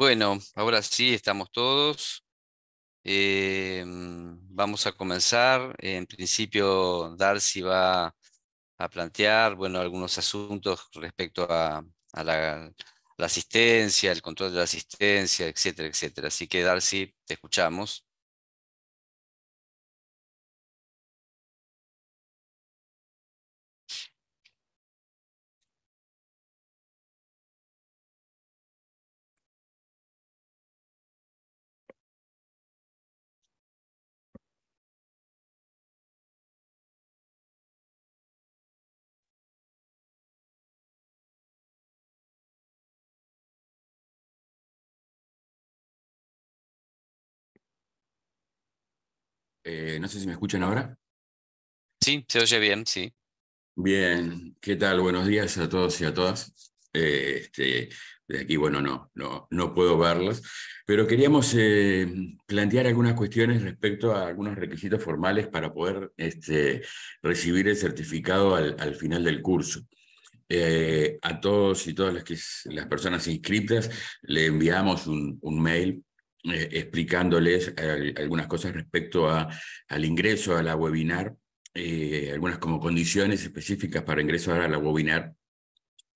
Bueno, ahora sí estamos todos. Eh, mm, vamos a comenzar. En principio, Darcy va a plantear bueno, algunos asuntos respecto a, la, la asistencia, el control de la asistencia, etcétera, etcétera. Así que, Darcy, te escuchamos. Eh, no sé si me escuchan ahora. Sí, se oye bien, sí. Bien, ¿qué tal? Buenos días a todos y a todas. Eh, este, de aquí, bueno, no, no, no puedo verlos, pero queríamos eh, plantear algunas cuestiones respecto a algunos requisitos formales para poder este, recibir el certificado al, final del curso. a todos y todas las, que, las personas inscritas le enviamos un, un mail eh, explicándoles eh, algunas cosas respecto a, al ingreso a la webinar, eh, algunas como condiciones específicas para ingresar a la webinar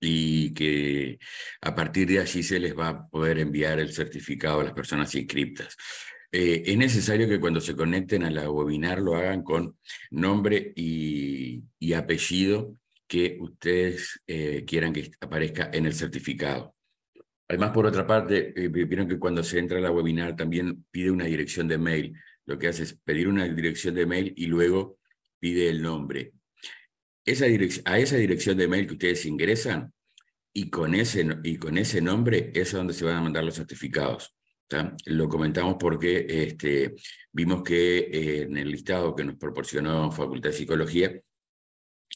y que a partir de allí se les va a poder enviar el certificado a las personas inscriptas. es necesario que cuando se conecten a la webinar lo hagan con nombre y, apellido que ustedes quieran que aparezca en el certificado. Además, por otra parte, eh, vieron que cuando se entra a la webinar también pide una dirección de mail. Lo que hace es pedir una dirección de mail y luego pide el nombre. Esa a esa dirección de mail que ustedes ingresan y con ese, y con ese nombre es donde se van a mandar los certificados. Lo comentamos porque este, vimos que eh, en el listado que nos proporcionó Facultad de Psicología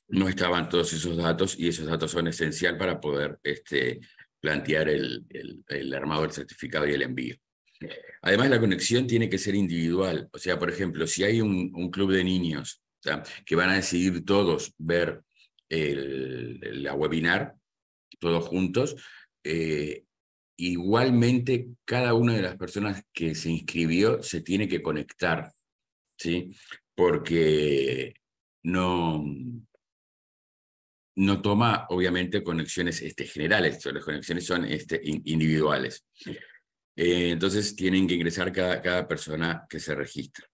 no estaban todos esos datos y esos datos son esenciales para poder este, plantear el, el, el armado del certificado y el envío. Además, la conexión tiene que ser individual. O sea, por ejemplo, si hay un, club de niños que van a decidir todos ver el, la webinar, todos juntos, eh, igualmente cada una de las personas que se inscribió se tiene que conectar, ¿sí? Porque no, no toma, obviamente, conexiones este, generales, las conexiones son este, individuales. Eh, entonces, tienen que ingresar cada, persona que se registra.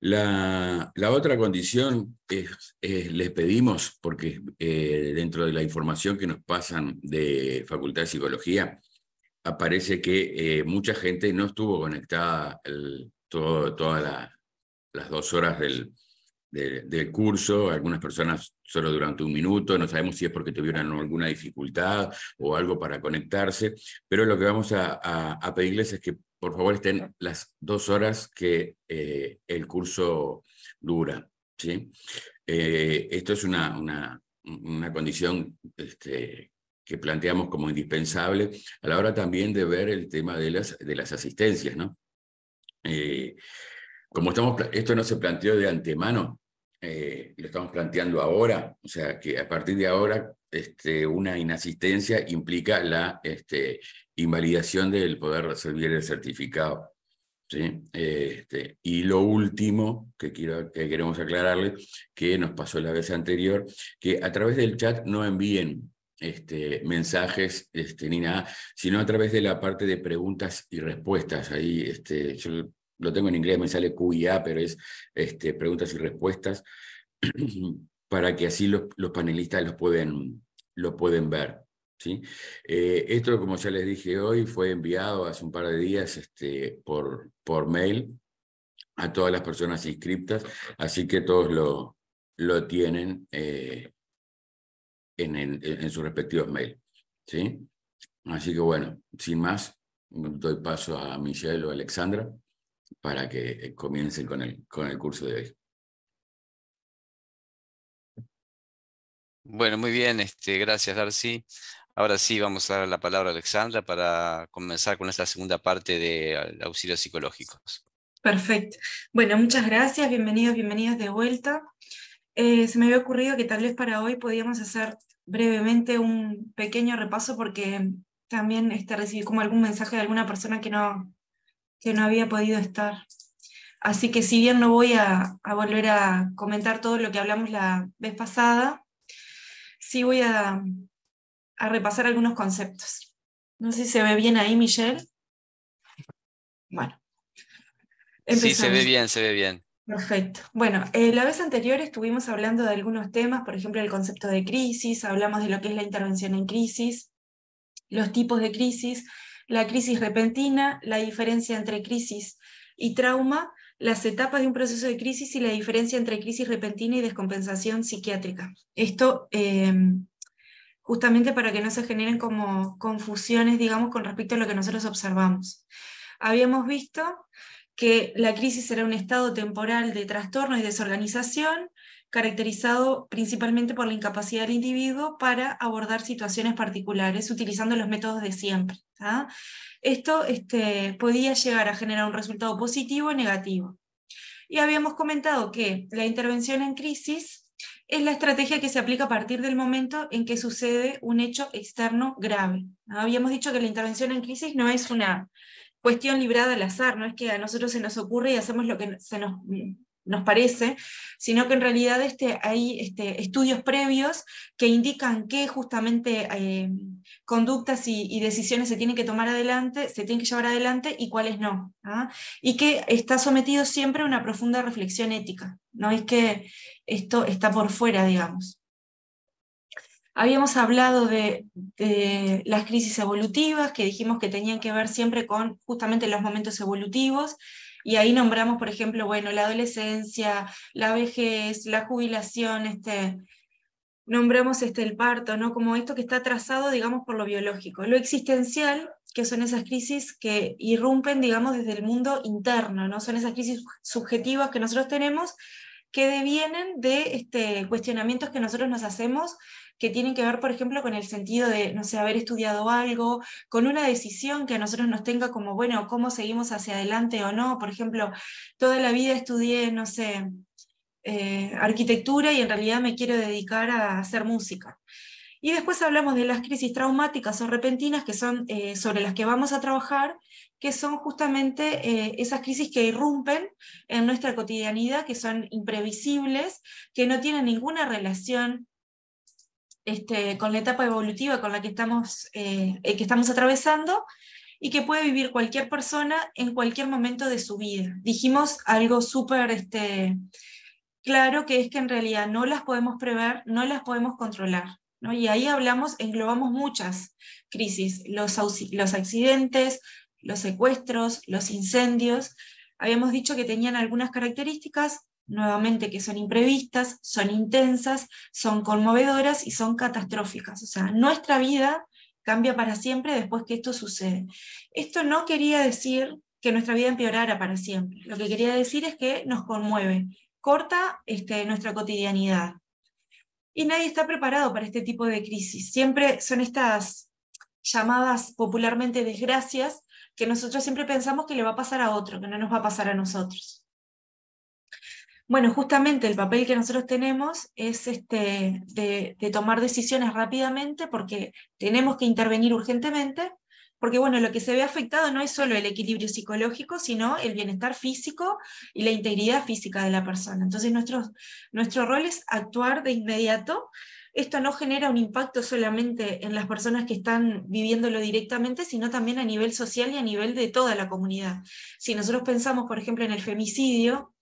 La, otra condición es, les pedimos, porque eh, dentro de la información que nos pasan de Facultad de Psicología, aparece que eh, mucha gente no estuvo conectada todas las dos horas del, del curso, algunas personas solo durante un minuto, no sabemos si es porque tuvieron alguna dificultad o algo para conectarse, pero lo que vamos a, pedirles es que por favor estén las dos horas que eh, el curso dura. ¿sí? Eh, esto es una, una, una condición este, que planteamos como indispensable a la hora también de ver el tema de las, de las asistencias. ¿no? Eh, como estamos, esto no se planteó de antemano, eh, lo estamos planteando ahora, o sea que a partir de ahora este, una inasistencia implica la este, invalidación del poder recibir el certificado. ¿sí? Este, y lo último que, quiero, que queremos aclararle, que nos pasó la vez anterior, que a través del chat no envíen mensajes ni nada, sino a través de la parte de preguntas y respuestas. Ahí este, yo lo tengo en inglés, me sale QIA, pero es este, preguntas y respuestas, para que así los, panelistas los pueden, lo pueden ver. ¿sí? Eh, esto, como ya les dije hoy, fue enviado hace un par de días este, por, por mail a todas las personas inscriptas, así que todos lo, lo tienen eh, en, en, sus respectivos mails. ¿sí? Así que bueno, sin más, doy paso a Michelle o Alexandra para que comiencen con el, con el curso de hoy. Bueno, muy bien, este, gracias Darcy. Ahora sí vamos a dar la palabra a Alexandra para comenzar con esta segunda parte de auxilios psicológicos. Perfecto. Bueno, muchas gracias, bienvenidos, bienvenidas de vuelta. Eh, se me había ocurrido que tal vez para hoy podíamos hacer brevemente un pequeño repaso porque también este, recibí como algún mensaje de alguna persona que no, que no había podido estar. Así que si bien no voy a, volver a comentar todo lo que hablamos la vez pasada, sí voy a, repasar algunos conceptos. No sé si se ve bien ahí, Michelle. Bueno. Sí, se ve bien, se ve bien. Perfecto. Bueno, eh, la vez anterior estuvimos hablando de algunos temas, por ejemplo, el concepto de crisis, hablamos de lo que es la intervención en crisis, los tipos de crisis, la crisis repentina, la diferencia entre crisis y trauma, las etapas de un proceso de crisis y la diferencia entre crisis repentina y descompensación psiquiátrica. Esto em, justamente para que no se generen como confusiones, digamos, con respecto a lo que nosotros observamos. Habíamos visto que la crisis era un estado temporal de trastorno y desorganización, caracterizado principalmente por la incapacidad del individuo para abordar situaciones particulares utilizando los métodos de siempre. ¿ah? Esto este, podía llegar a generar un resultado positivo o negativo. Y habíamos comentado que la intervención en crisis es la estrategia que se aplica a partir del momento en que sucede un hecho externo grave. Habíamos dicho que la intervención en crisis no es una cuestión librada al azar, no es que a nosotros se nos ocurre y hacemos lo que se nos nos parece, sino que en realidad este, hay este, estudios previos que indican que justamente eh, conductas y, decisiones se tienen que tomar adelante, se tienen que llevar adelante y cuáles no. ¿ah? Y que está sometido siempre a una profunda reflexión ética. No es que esto está por fuera, digamos. Habíamos hablado de, las crisis evolutivas, que dijimos que tenían que ver siempre con justamente los momentos evolutivos, y ahí nombramos, por ejemplo, bueno, la adolescencia, la vejez, la jubilación, este, nombramos este, el parto, ¿no? Como esto que está trazado, digamos, por lo biológico. Lo existencial, que son esas crisis que irrumpen, digamos, desde el mundo interno, ¿no? Son esas crisis subjetivas que nosotros tenemos que devienen de este, cuestionamientos que nosotros nos hacemos que tienen que ver, por ejemplo, con el sentido de, no sé, haber estudiado algo, con una decisión que a nosotros nos tenga como, bueno, cómo seguimos hacia adelante o no. Por ejemplo, toda la vida estudié, no sé, eh, arquitectura y en realidad me quiero dedicar a hacer música. Y después hablamos de las crisis traumáticas o repentinas, que son eh, sobre las que vamos a trabajar, que son justamente eh, esas crisis que irrumpen en nuestra cotidianidad, que son imprevisibles, que no tienen ninguna relación este, con la etapa evolutiva con la que estamos, eh, eh, que estamos atravesando y que puede vivir cualquier persona en cualquier momento de su vida. Dijimos algo súper este, claro, que es que en realidad no las podemos prever, no las podemos controlar. Y ahí hablamos, englobamos muchas crisis, los, los accidentes, los secuestros, los incendios. Habíamos dicho que tenían algunas características, nuevamente que son imprevistas, son intensas, son conmovedoras y son catastróficas. O sea, nuestra vida cambia para siempre después que esto sucede. Esto no quería decir que nuestra vida empeorara para siempre. Lo que quería decir es que nos conmueve, corta este, nuestra cotidianidad. Y nadie está preparado para este tipo de crisis. Siempre son estas llamadas popularmente desgracias que nosotros siempre pensamos que le va a pasar a otro, que no nos va a pasar a nosotros. Bueno, justamente el papel que nosotros tenemos es este, de, tomar decisiones rápidamente porque tenemos que intervenir urgentemente, porque bueno, lo que se ve afectado no es solo el equilibrio psicológico, sino el bienestar físico y la integridad física de la persona. Entonces nuestro, nuestro rol es actuar de inmediato. Esto no genera un impacto solamente en las personas que están viviéndolo directamente, sino también a nivel social y a nivel de toda la comunidad. Si nosotros pensamos, por ejemplo, en el femicidio,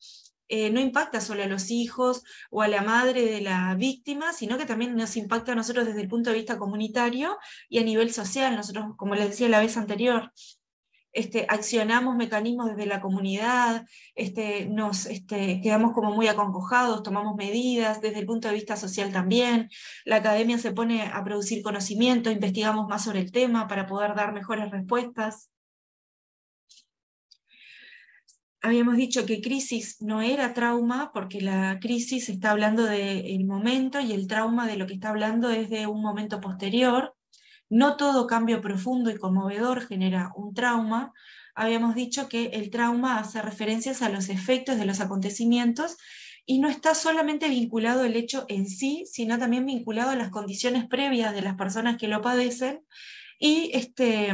eh, no impacta solo a los hijos o a la madre de la víctima, sino que también nos impacta a nosotros desde el punto de vista comunitario y a nivel social. Nosotros, como les decía la vez anterior, este, accionamos mecanismos desde la comunidad, este, nos este, quedamos como muy aconcojados, tomamos medidas desde el punto de vista social también, la academia se pone a producir conocimiento, investigamos más sobre el tema para poder dar mejores respuestas. habíamos dicho que crisis no era trauma, porque la crisis está hablando del momento y el trauma de lo que está hablando es de un momento posterior. No todo cambio profundo y conmovedor genera un trauma. Habíamos dicho que el trauma hace referencias a los efectos de los acontecimientos y no está solamente vinculado al hecho en sí, sino también vinculado a las condiciones previas de las personas que lo padecen y este,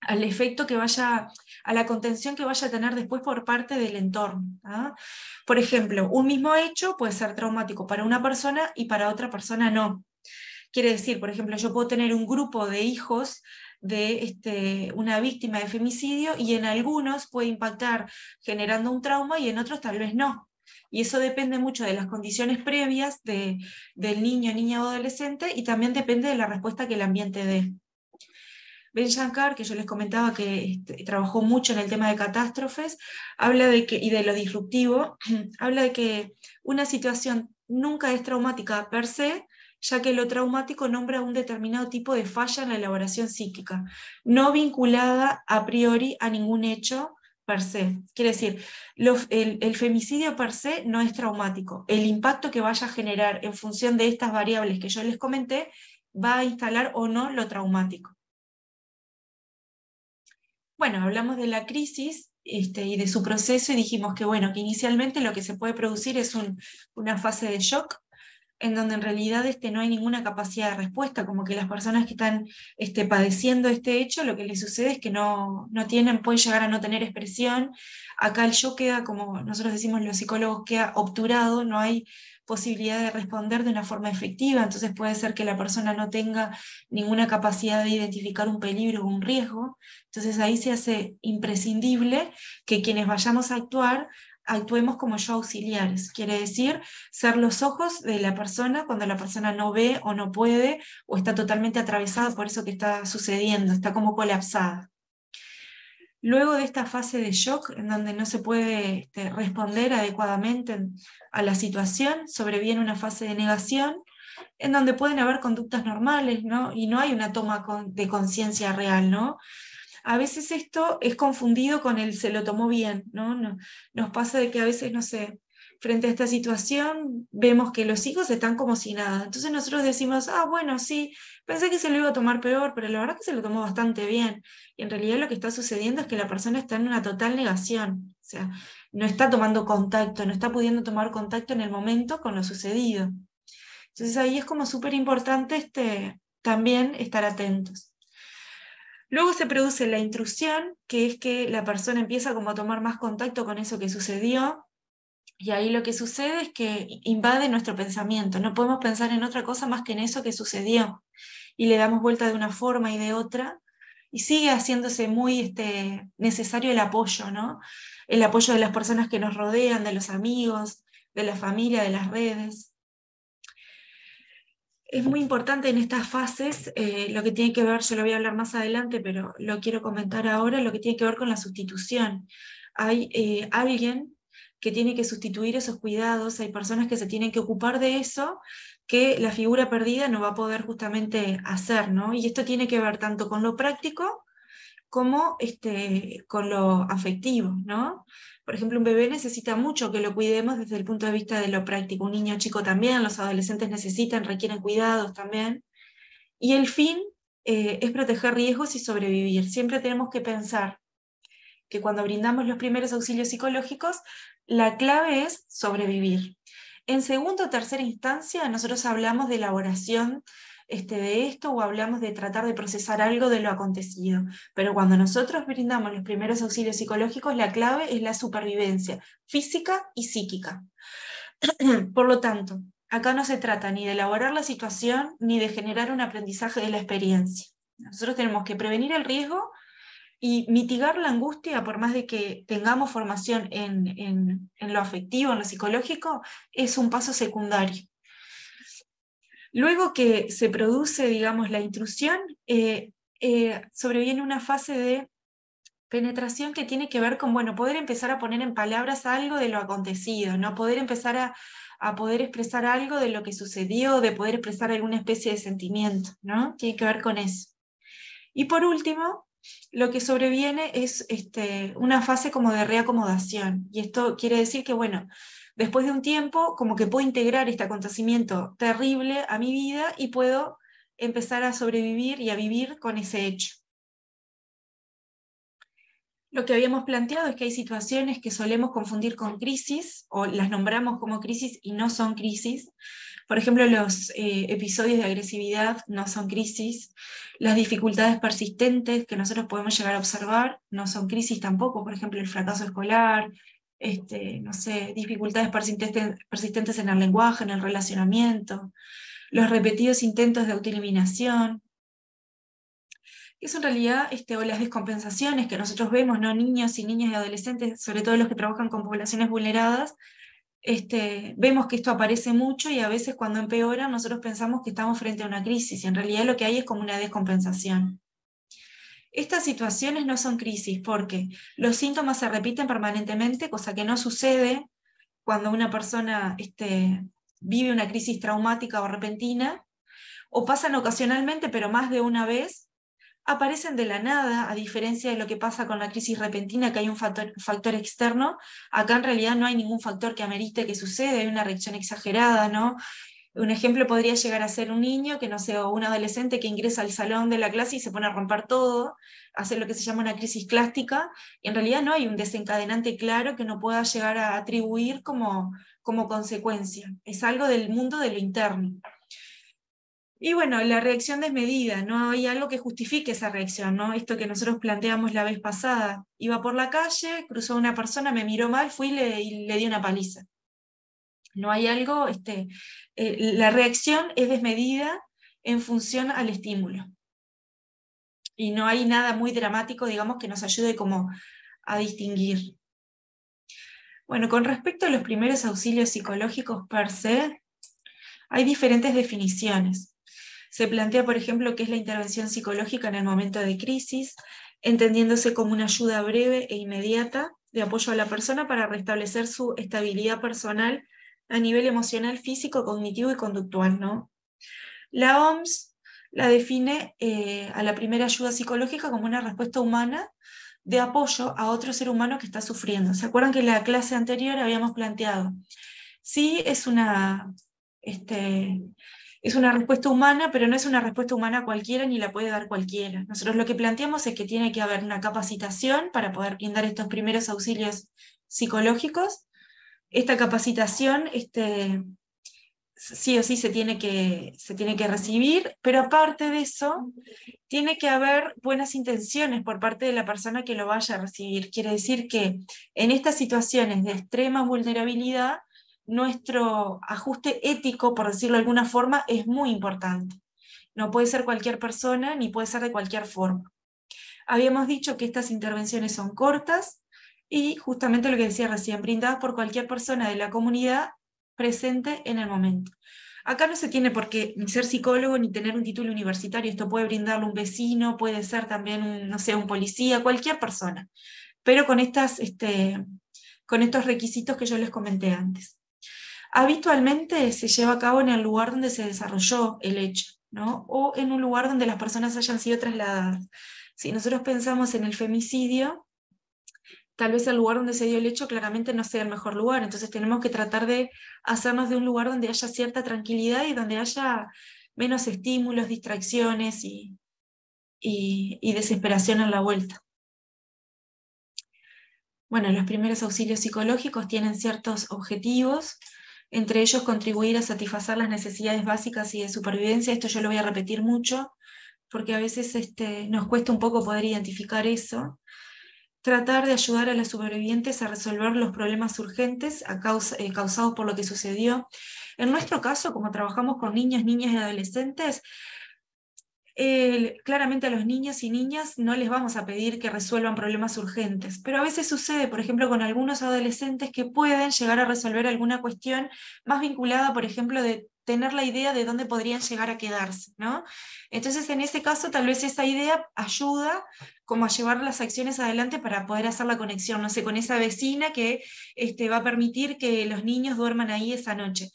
al efecto que vaya a la contención que vaya a tener después por parte del entorno. ¿ah? Por ejemplo, un mismo hecho puede ser traumático para una persona y para otra persona no. Quiere decir, por ejemplo, yo puedo tener un grupo de hijos de este, una víctima de femicidio y en algunos puede impactar generando un trauma y en otros tal vez no. Y eso depende mucho de las condiciones previas del niño, niña o adolescente y también depende de la respuesta que el ambiente dé. Ben Shankar, que yo les comentaba que este, trabajó mucho en el tema de catástrofes, habla de que, y de lo disruptivo, habla de que una situación nunca es traumática per se, ya que lo traumático nombra un determinado tipo de falla en la elaboración psíquica, no vinculada a priori a ningún hecho per se. Quiere decir, el, femicidio per se no es traumático. El impacto que vaya a generar en función de estas variables que yo les comenté va a instalar o no lo traumático bueno, hablamos de la crisis este, y de su proceso y dijimos que, bueno, que inicialmente lo que se puede producir es una fase de shock en donde en realidad este, no hay ninguna capacidad de respuesta, como que las personas que están este, padeciendo este hecho, lo que les sucede es que no, no tienen, pueden llegar a no tener expresión. Acá el yo queda, como nosotros decimos los psicólogos, queda obturado, no hay posibilidad de responder de una forma efectiva. Entonces puede ser que la persona no tenga ninguna capacidad de identificar un peligro o un riesgo. Entonces ahí se hace imprescindible que quienes vayamos a actuar actuemos como yo auxiliares, quiere decir ser los ojos de la persona cuando la persona no ve o no puede o está totalmente atravesada por eso que está sucediendo, está como colapsada luego de esta fase de shock, en donde no se puede este, responder adecuadamente a la situación, sobreviene una fase de negación, en donde pueden haber conductas normales, ¿no? Y no hay una toma de conciencia real, ¿no? A veces esto es confundido con el se lo tomó bien, ¿no? Nos, nos pasa de que a veces, no se frente a esta situación vemos que los hijos están como si nada. Entonces nosotros decimos, ah, bueno, sí, pensé que se lo iba a tomar peor, pero la verdad que se lo tomó bastante bien. Y en realidad lo que está sucediendo es que la persona está en una total negación. O sea, no está tomando contacto, no está pudiendo tomar contacto en el momento con lo sucedido. Entonces ahí es como súper importante este, también estar atentos. Luego se produce la intrusión, que es que la persona empieza como a tomar más contacto con eso que sucedió, y ahí lo que sucede es que invade nuestro pensamiento. No podemos pensar en otra cosa más que en eso que sucedió. Y le damos vuelta de una forma y de otra. Y sigue haciéndose muy este, necesario el apoyo, ¿no? El apoyo de las personas que nos rodean, de los amigos, de la familia, de las redes. Es muy importante en estas fases eh, lo que tiene que ver, yo lo voy a hablar más adelante, pero lo quiero comentar ahora, lo que tiene que ver con la sustitución. Hay eh, alguien que tiene que sustituir esos cuidados, hay personas que se tienen que ocupar de eso que la figura perdida no va a poder justamente hacer, Y esto tiene que ver tanto con lo práctico como este, con lo afectivo, ¿no? Por ejemplo, un bebé necesita mucho que lo cuidemos desde el punto de vista de lo práctico, un niño chico también, los adolescentes necesitan, requieren cuidados también. Y el fin eh, es proteger riesgos y sobrevivir. Siempre tenemos que pensar que cuando brindamos los primeros auxilios psicológicos la clave es sobrevivir. En segunda o tercera instancia, nosotros hablamos de elaboración este, de esto o hablamos de tratar de procesar algo de lo acontecido. Pero cuando nosotros brindamos los primeros auxilios psicológicos, la clave es la supervivencia física y psíquica. Por lo tanto, acá no se trata ni de elaborar la situación ni de generar un aprendizaje de la experiencia. Nosotros tenemos que prevenir el riesgo y mitigar la angustia, por más de que tengamos formación en, lo afectivo, en lo psicológico, es un paso secundario. Luego que se produce, digamos, la intrusión, eh, eh, sobreviene una fase de penetración que tiene que ver con, bueno, poder empezar a poner en palabras algo de lo acontecido, ¿no? Poder empezar a, a poder expresar algo de lo que sucedió, de poder expresar alguna especie de sentimiento, ¿no? Tiene que ver con eso. Y por último, lo que sobreviene es este, una fase como de reacomodación. Y esto quiere decir que, bueno, después de un tiempo, como que puedo integrar este acontecimiento terrible a mi vida y puedo empezar a sobrevivir y a vivir con ese hecho. Lo que habíamos planteado es que hay situaciones que solemos confundir con crisis o las nombramos como crisis y no son crisis, por ejemplo, los eh, episodios de agresividad no son crisis, las dificultades persistentes que nosotros podemos llegar a observar no son crisis tampoco, por ejemplo, el fracaso escolar, este, no sé, dificultades persistentes, en el lenguaje, en el relacionamiento, los repetidos intentos de autoeliminación, que en realidad, este, o las descompensaciones que nosotros vemos, ¿no? niños y niñas y adolescentes, sobre todo los que trabajan con poblaciones vulneradas, este, vemos que esto aparece mucho y a veces cuando empeora nosotros pensamos que estamos frente a una crisis y en realidad lo que hay es como una descompensación. Estas situaciones no son crisis porque los síntomas se repiten permanentemente, cosa que no sucede cuando una persona este, vive una crisis traumática o repentina, o pasan ocasionalmente, pero más de una vez, aparecen de la nada, a diferencia de lo que pasa con la crisis repentina, que hay un factor, externo, acá en realidad no hay ningún factor que amerite que suceda, hay una reacción exagerada, ¿no? Un ejemplo podría llegar a ser un niño, que no sé, o un adolescente que ingresa al salón de la clase y se pone a romper todo, hacer lo que se llama una crisis clástica, y en realidad no hay un desencadenante claro que no pueda llegar a atribuir como consecuencia, es algo del mundo de lo interno. Y bueno, la reacción desmedida, no hay algo que justifique esa reacción, ¿no? Esto que nosotros planteamos la vez pasada. Iba por la calle, cruzó una persona, me miró mal, fui y le, di una paliza. No hay algo, este, eh, la reacción es desmedida en función al estímulo. Y no hay nada muy dramático, digamos, que nos ayude como a distinguir. Bueno, con respecto a los primeros auxilios psicológicos per se, hay diferentes definiciones. Se plantea, por ejemplo, qué es la intervención psicológica en el momento de crisis, entendiéndose como una ayuda breve e inmediata de apoyo a la persona para restablecer su estabilidad personal a nivel emocional, físico, cognitivo y conductual. ¿no? La OMS la define eh, a la primera ayuda psicológica como una respuesta humana de apoyo a otro ser humano que está sufriendo. ¿Se acuerdan que en la clase anterior habíamos planteado? Sí, es una este, es una respuesta humana, pero no es una respuesta humana cualquiera ni la puede dar cualquiera. Nosotros lo que planteamos es que tiene que haber una capacitación para poder brindar estos primeros auxilios psicológicos. Esta capacitación este, sí o sí se tiene, que, se tiene que recibir, pero aparte de eso, tiene que haber buenas intenciones por parte de la persona que lo vaya a recibir. Quiere decir que en estas situaciones de extrema vulnerabilidad, nuestro ajuste ético, por decirlo de alguna forma, es muy importante. No puede ser cualquier persona ni puede ser de cualquier forma. Habíamos dicho que estas intervenciones son cortas y justamente lo que decía recién, brindadas por cualquier persona de la comunidad presente en el momento. Acá no se tiene por qué ni ser psicólogo ni tener un título universitario, esto puede brindarlo un vecino, puede ser también, un, no sé, un policía, cualquier persona, pero con, este, con estos requisitos que yo les comenté antes habitualmente se lleva a cabo en el lugar donde se desarrolló el hecho, ¿no? o en un lugar donde las personas hayan sido trasladadas. Si nosotros pensamos en el femicidio, tal vez el lugar donde se dio el hecho claramente no sea el mejor lugar, entonces tenemos que tratar de hacernos de un lugar donde haya cierta tranquilidad y donde haya menos estímulos, distracciones y, desesperación en la vuelta. Bueno, los primeros auxilios psicológicos tienen ciertos objetivos, entre ellos contribuir a satisfacer las necesidades básicas y de supervivencia. Esto yo lo voy a repetir mucho, porque a veces este, nos cuesta un poco poder identificar eso. Tratar de ayudar a los supervivientes a resolver los problemas urgentes a eh, causados por lo que sucedió. En nuestro caso, como trabajamos con niñas niñas y adolescentes, eh, claramente a los niños y niñas no les vamos a pedir que resuelvan problemas urgentes, pero a veces sucede, por ejemplo, con algunos adolescentes que pueden llegar a resolver alguna cuestión más vinculada, por ejemplo, de tener la idea de dónde podrían llegar a quedarse, ¿no? Entonces, en ese caso, tal vez esa idea ayuda como a llevar las acciones adelante para poder hacer la conexión, no sé, con esa vecina que este, va a permitir que los niños duerman ahí esa noche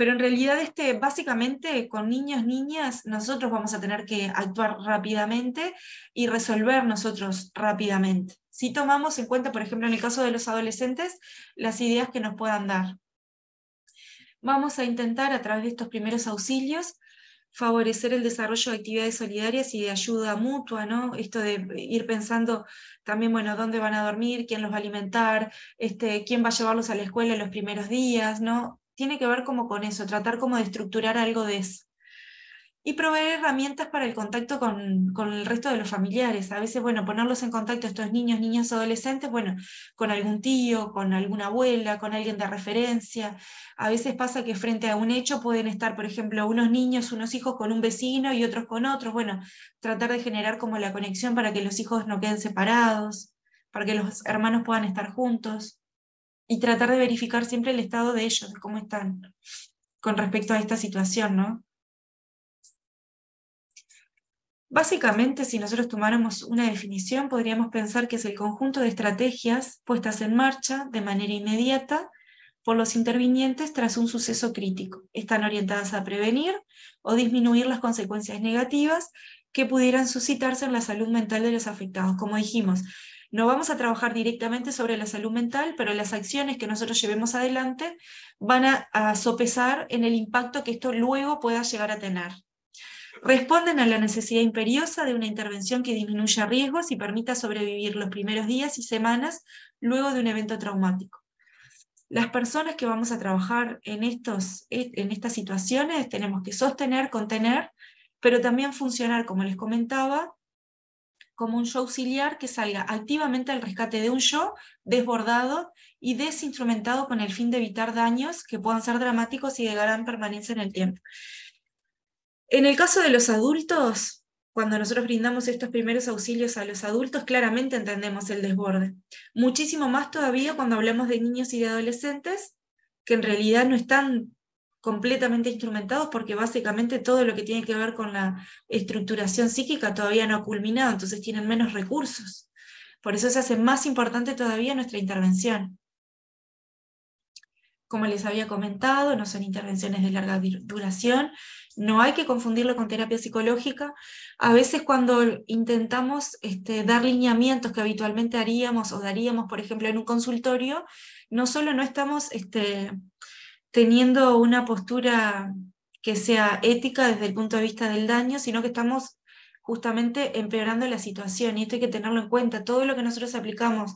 pero en realidad este, básicamente con niños, niñas, nosotros vamos a tener que actuar rápidamente y resolver nosotros rápidamente. Si tomamos en cuenta, por ejemplo, en el caso de los adolescentes, las ideas que nos puedan dar. Vamos a intentar a través de estos primeros auxilios favorecer el desarrollo de actividades solidarias y de ayuda mutua, ¿no? Esto de ir pensando también, bueno, dónde van a dormir, quién los va a alimentar, este, quién va a llevarlos a la escuela los primeros días, ¿no? tiene que ver como con eso, tratar como de estructurar algo de eso. Y proveer herramientas para el contacto con, con el resto de los familiares. A veces, bueno, ponerlos en contacto estos niños, niñas, adolescentes, bueno, con algún tío, con alguna abuela, con alguien de referencia. A veces pasa que frente a un hecho pueden estar, por ejemplo, unos niños, unos hijos con un vecino y otros con otros. Bueno, tratar de generar como la conexión para que los hijos no queden separados, para que los hermanos puedan estar juntos y tratar de verificar siempre el estado de ellos, de cómo están con respecto a esta situación, ¿no? Básicamente, si nosotros tomáramos una definición, podríamos pensar que es el conjunto de estrategias puestas en marcha de manera inmediata por los intervinientes tras un suceso crítico. Están orientadas a prevenir o disminuir las consecuencias negativas que pudieran suscitarse en la salud mental de los afectados. Como dijimos, no vamos a trabajar directamente sobre la salud mental, pero las acciones que nosotros llevemos adelante van a, sopesar en el impacto que esto luego pueda llegar a tener. Responden a la necesidad imperiosa de una intervención que disminuya riesgos y permita sobrevivir los primeros días y semanas luego de un evento traumático. Las personas que vamos a trabajar en, estos, e, en estas situaciones tenemos que sostener, contener, pero también funcionar, como les comentaba, como un yo auxiliar que salga activamente al rescate de un yo desbordado y desinstrumentado con el fin de evitar daños que puedan ser dramáticos y de gran permanencia en el tiempo. En el caso de los adultos, cuando nosotros brindamos estos primeros auxilios a los adultos, claramente entendemos el desborde. Muchísimo más todavía cuando hablamos de niños y de adolescentes, que en realidad no están completamente instrumentados porque básicamente todo lo que tiene que ver con la estructuración psíquica todavía no ha culminado, entonces tienen menos recursos. Por eso se hace más importante todavía nuestra intervención. Como les había comentado, no son intervenciones de larga duración, no hay que confundirlo con terapia psicológica. A veces cuando intentamos este, dar lineamientos que habitualmente haríamos o daríamos, por ejemplo, en un consultorio, no solo no estamos este, teniendo una postura que sea ética desde el punto de vista del daño, sino que estamos justamente empeorando la situación y esto hay que tenerlo en cuenta. Todo lo que nosotros aplicamos,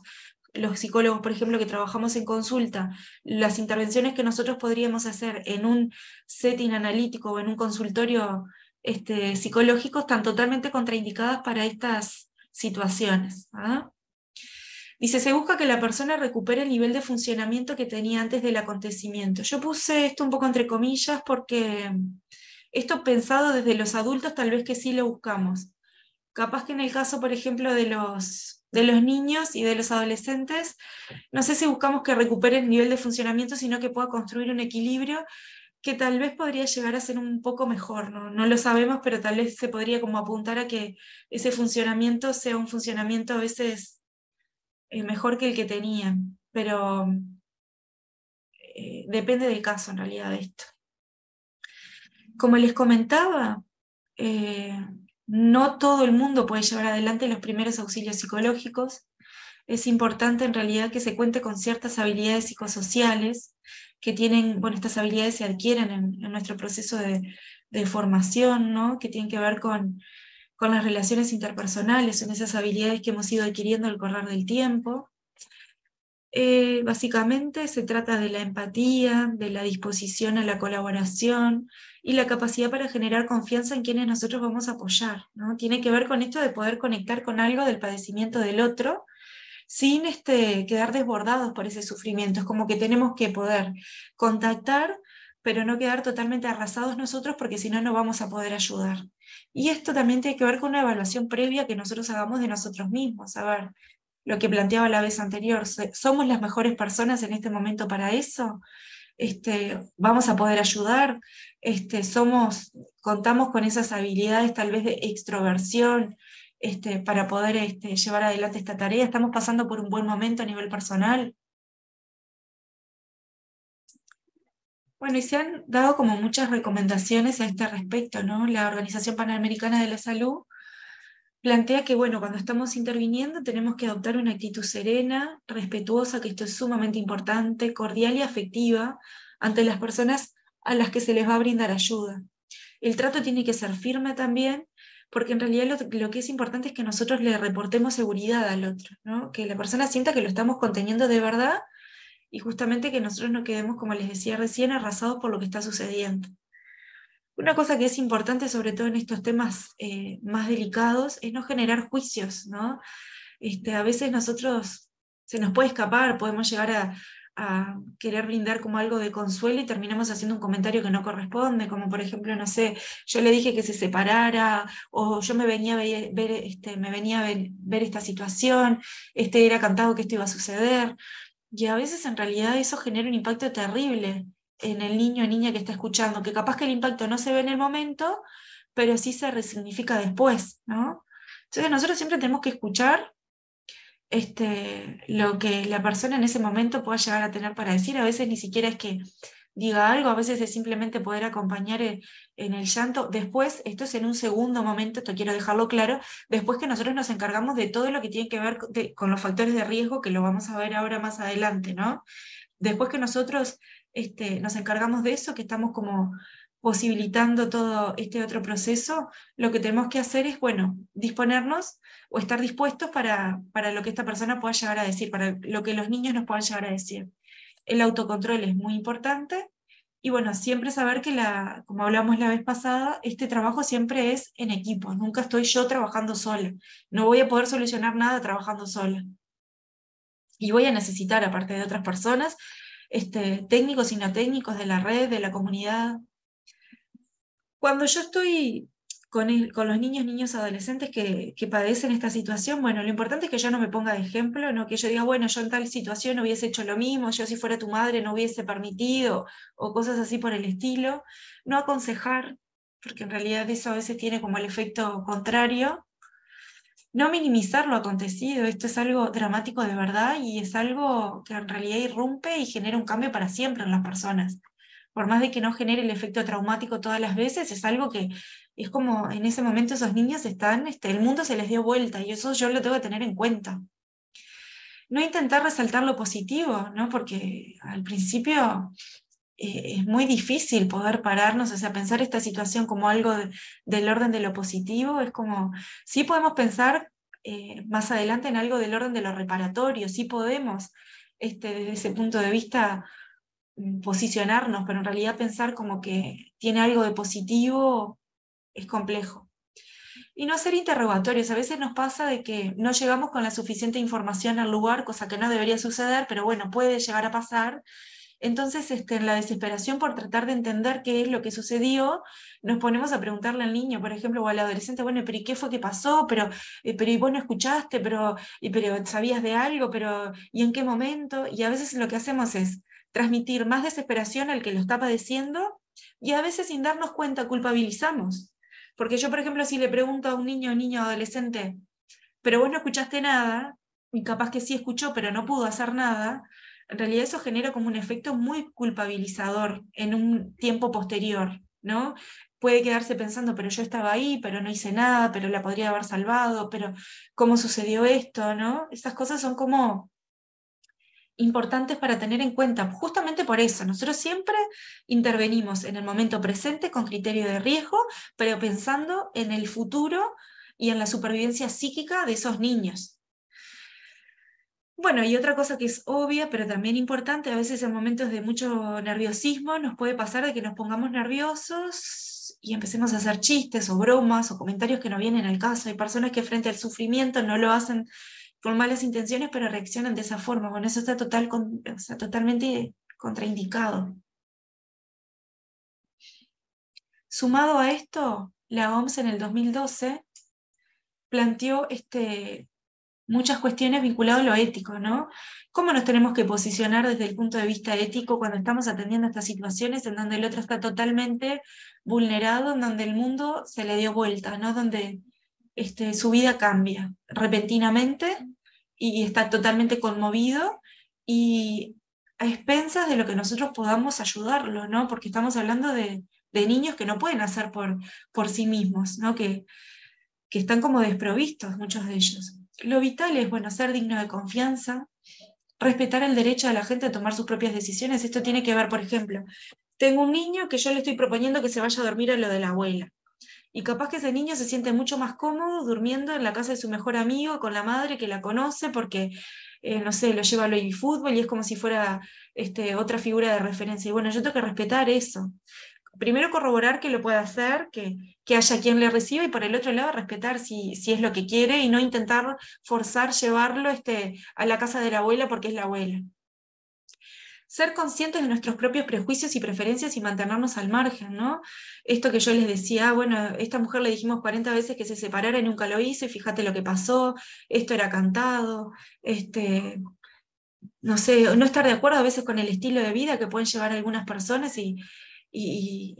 los psicólogos, por ejemplo, que trabajamos en consulta, las intervenciones que nosotros podríamos hacer en un setting analítico o en un consultorio este, psicológico, están totalmente contraindicadas para estas situaciones. ¿ah? Dice, se busca que la persona recupere el nivel de funcionamiento que tenía antes del acontecimiento. Yo puse esto un poco entre comillas porque mm, esto pensado desde los adultos tal vez que sí lo buscamos. Capaz que en el caso, por ejemplo, de los, de los niños y de los adolescentes, no sé si buscamos que recupere el nivel de funcionamiento, sino que pueda construir un equilibrio que tal vez podría llegar a ser un poco mejor, ¿no? no lo sabemos, pero tal vez se podría como apuntar a que ese funcionamiento sea un funcionamiento a veces eh, mejor que el que tenía, pero eh, depende del caso en realidad de esto. Como les comentaba, eh, no todo el mundo puede llevar adelante los primeros auxilios psicológicos. Es importante en realidad que se cuente con ciertas habilidades psicosociales que tienen, bueno, estas habilidades se adquieren en, nuestro proceso de formación, ¿no? que tienen que ver con con las relaciones interpersonales, son esas habilidades que hemos ido adquiriendo al correr del tiempo. Eh, básicamente se trata de la empatía, de la disposición a la colaboración y la capacidad para generar confianza en quienes nosotros vamos a apoyar. ¿no? Tiene que ver con esto de poder conectar con algo del padecimiento del otro sin este, quedar desbordados por ese sufrimiento. Es como que tenemos que poder contactar, pero no quedar totalmente arrasados nosotros porque si no, no vamos a poder ayudar. Y esto también tiene que ver con una evaluación previa que nosotros hagamos de nosotros mismos. A ver, lo que planteaba la vez anterior, ¿somos las mejores personas en este momento para eso? Este, ¿Vamos a poder ayudar? Este, somos, ¿Contamos con esas habilidades tal vez de extroversión este, para poder este, llevar adelante esta tarea? ¿Estamos pasando por un buen momento a nivel personal? Bueno, y se han dado como muchas recomendaciones a este respecto, ¿no? La Organización Panamericana de la Salud plantea que, bueno, cuando estamos interviniendo tenemos que adoptar una actitud serena, respetuosa, que esto es sumamente importante, cordial y afectiva ante las personas a las que se les va a brindar ayuda. El trato tiene que ser firme también, porque en realidad lo, que es importante es que nosotros le reportemos seguridad al otro, ¿no? que la persona sienta que lo estamos conteniendo de verdad y justamente que nosotros no quedemos, como les decía recién, arrasados por lo que está sucediendo. Una cosa que es importante, sobre todo en estos temas eh, más delicados, es no generar juicios, ¿no? Este, a veces nosotros se nos puede escapar, podemos llegar a, querer brindar como algo de consuelo y terminamos haciendo un comentario que no corresponde, como por ejemplo, no sé, yo le dije que se separara o yo me venía a ver, este, me venía a ver esta situación, este era cantado que esto iba a suceder. Y a veces en realidad eso genera un impacto terrible en el niño o niña que está escuchando, que capaz que el impacto no se ve en el momento, pero sí se resignifica después, ¿no? Entonces nosotros siempre tenemos que escuchar este, lo que la persona en ese momento pueda llegar a tener para decir. A veces ni siquiera es que diga algo, a veces es simplemente poder acompañar el, eh, en el llanto. Después, esto es en un segundo momento, esto quiero dejarlo claro, después que nosotros nos encargamos de todo lo que tiene que ver con, los factores de riesgo, que lo vamos a ver ahora más adelante, ¿no? Después que nosotros este, nos encargamos de eso, que estamos como posibilitando todo este otro proceso, lo que tenemos que hacer es, bueno, disponernos o estar dispuestos para, para lo que esta persona pueda llegar a decir, para lo que los niños nos puedan llegar a decir. El autocontrol es muy importante y bueno, siempre saber que, la, como hablamos la vez pasada, este trabajo siempre es en equipo, nunca estoy yo trabajando sola, no voy a poder solucionar nada trabajando sola. Y voy a necesitar, aparte de otras personas, este, técnicos y no técnicos de la red, de la comunidad. Cuando yo estoy con, los niños, niños, adolescentes que, padecen esta situación, bueno, lo importante es que yo no me ponga de ejemplo, no que yo diga, bueno, yo en tal situación hubiese hecho lo mismo, yo si fuera tu madre no hubiese permitido, o cosas así por el estilo. No aconsejar, porque en realidad eso a veces tiene como el efecto contrario. No minimizar lo acontecido, esto es algo dramático de verdad y es algo que en realidad irrumpe y genera un cambio para siempre en las personas por más de que no genere el efecto traumático todas las veces, es algo que es como en ese momento esos niños están, este, el mundo se les dio vuelta y eso yo lo tengo que tener en cuenta. No intentar resaltar lo positivo, ¿no? porque al principio eh, es muy difícil poder pararnos, o sea, pensar esta situación como algo del orden de lo positivo, es como, sí podemos pensar eh, más adelante en algo del orden de lo reparatorio, sí podemos este, desde ese punto de vista mm, posicionarnos, pero en realidad pensar como que tiene algo de positivo es complejo. Y no hacer interrogatorios. A veces nos pasa de que no llegamos con la suficiente información al lugar, cosa que no debería suceder, pero bueno, puede llegar a pasar. Entonces, este, en la desesperación por tratar de entender qué es lo que sucedió, nos ponemos a preguntarle al niño, por ejemplo, o al adolescente, bueno, pero ¿y qué fue que pasó? Pero, eh, pero ¿y vos no escuchaste? Pero, pero ¿sabías de algo? Pero ¿y en qué momento? Y a veces lo que hacemos es transmitir más desesperación al que lo está padeciendo y a veces sin darnos cuenta culpabilizamos porque yo, por ejemplo, si le pregunto a un niño, niña niño adolescente, pero vos no escuchaste nada, y capaz que sí escuchó, pero no pudo hacer nada, en realidad eso genera como un efecto muy culpabilizador en un tiempo posterior, ¿no? Puede quedarse pensando, pero yo estaba ahí, pero no hice nada, pero la podría haber salvado, pero cómo sucedió esto, ¿no? Esas cosas son como importantes para tener en cuenta, justamente por eso. Nosotros siempre intervenimos en el momento presente con criterio de riesgo, pero pensando en el futuro y en la supervivencia psíquica de esos niños. Bueno, y otra cosa que es obvia, pero también importante, a veces en momentos de mucho nerviosismo nos puede pasar de que nos pongamos nerviosos y empecemos a hacer chistes o bromas o comentarios que no vienen al caso. Hay personas que frente al sufrimiento no lo hacen con malas intenciones, pero reaccionan de esa forma. Bueno, eso está totalmente contraindicado. Sumado a esto, la OMS en el 2012 planteó este, muchas cuestiones vinculadas a lo ético, ¿Cómo nos tenemos que posicionar desde el punto de vista ético cuando estamos atendiendo estas situaciones en donde el otro está totalmente vulnerado, en donde el mundo se le dio vuelta, ¿no? Donde este, su vida cambia repentinamente y está totalmente conmovido y a expensas de lo que nosotros podamos ayudarlo, ¿no? Porque estamos hablando de, niños que no pueden hacer por, por sí mismos, ¿no? Que, que están como desprovistos muchos de ellos. Lo vital es, bueno, ser digno de confianza, respetar el derecho de la gente a tomar sus propias decisiones. Esto tiene que ver, por ejemplo, tengo un niño que yo le estoy proponiendo que se vaya a dormir a lo de la abuela. Y capaz que ese niño se siente mucho más cómodo durmiendo en la casa de su mejor amigo, con la madre que la conoce, porque, eh, no sé, lo lleva al baby fútbol y es como si fuera este, otra figura de referencia. Y bueno, yo tengo que respetar eso. Primero corroborar que lo pueda hacer, que, que haya quien le reciba y por el otro lado respetar si, si es lo que quiere y no intentar forzar llevarlo este, a la casa de la abuela porque es la abuela ser conscientes de nuestros propios prejuicios y preferencias y mantenernos al margen, ¿no? Esto que yo les decía, bueno, esta mujer le dijimos 40 veces que se separara y nunca lo hizo, y fíjate lo que pasó, esto era cantado, este, no sé, no estar de acuerdo a veces con el estilo de vida que pueden llevar algunas personas y,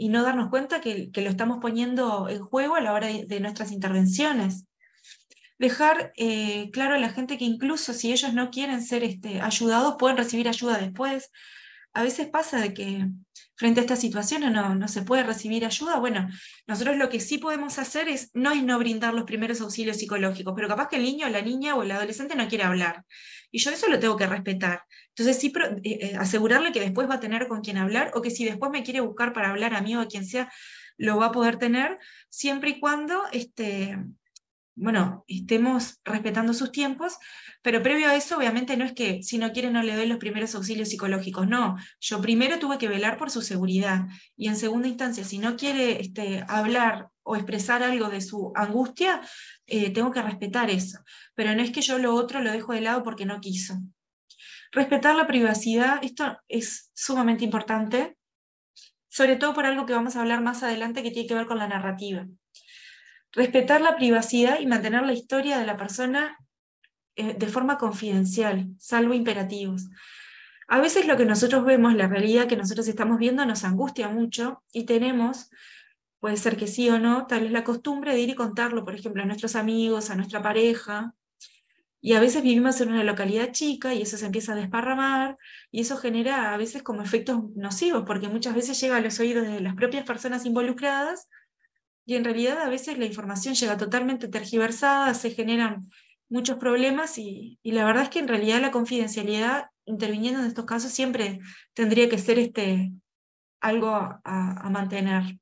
no darnos cuenta que, lo estamos poniendo en juego a la hora de nuestras intervenciones dejar eh, claro a la gente que incluso si ellos no quieren ser este, ayudados, pueden recibir ayuda después. A veces pasa de que frente a esta situación no, se puede recibir ayuda. Bueno, nosotros lo que sí podemos hacer es no es no brindar los primeros auxilios psicológicos, pero capaz que el niño, la niña o el adolescente no quiere hablar. Y yo eso lo tengo que respetar. Entonces sí eh, eh, asegurarle que después va a tener con quien hablar o que si después me quiere buscar para hablar a mí o a quien sea, lo va a poder tener siempre y cuando este, bueno, estemos respetando sus tiempos, pero previo a eso, obviamente, no es que si no quiere no le doy los primeros auxilios psicológicos, no, yo primero tuve que velar por su seguridad y en segunda instancia, si no quiere este, hablar o expresar algo de su angustia, eh, tengo que respetar eso, pero no es que yo lo otro lo dejo de lado porque no quiso. Respetar la privacidad, esto es sumamente importante, sobre todo por algo que vamos a hablar más adelante que tiene que ver con la narrativa respetar la privacidad y mantener la historia de la persona eh, de forma confidencial, salvo imperativos. A veces lo que nosotros vemos, la realidad que nosotros estamos viendo, nos angustia mucho y tenemos, puede ser que sí o no, tal es la costumbre de ir y contarlo, por ejemplo, a nuestros amigos, a nuestra pareja. Y a veces vivimos en una localidad chica y eso se empieza a desparramar y eso genera a veces como efectos nocivos, porque muchas veces llega a los oídos de las propias personas involucradas y en realidad a veces la información llega totalmente tergiversada, se generan muchos problemas y, la verdad es que en realidad la confidencialidad interviniendo en estos casos siempre tendría que ser este, algo a, mantener.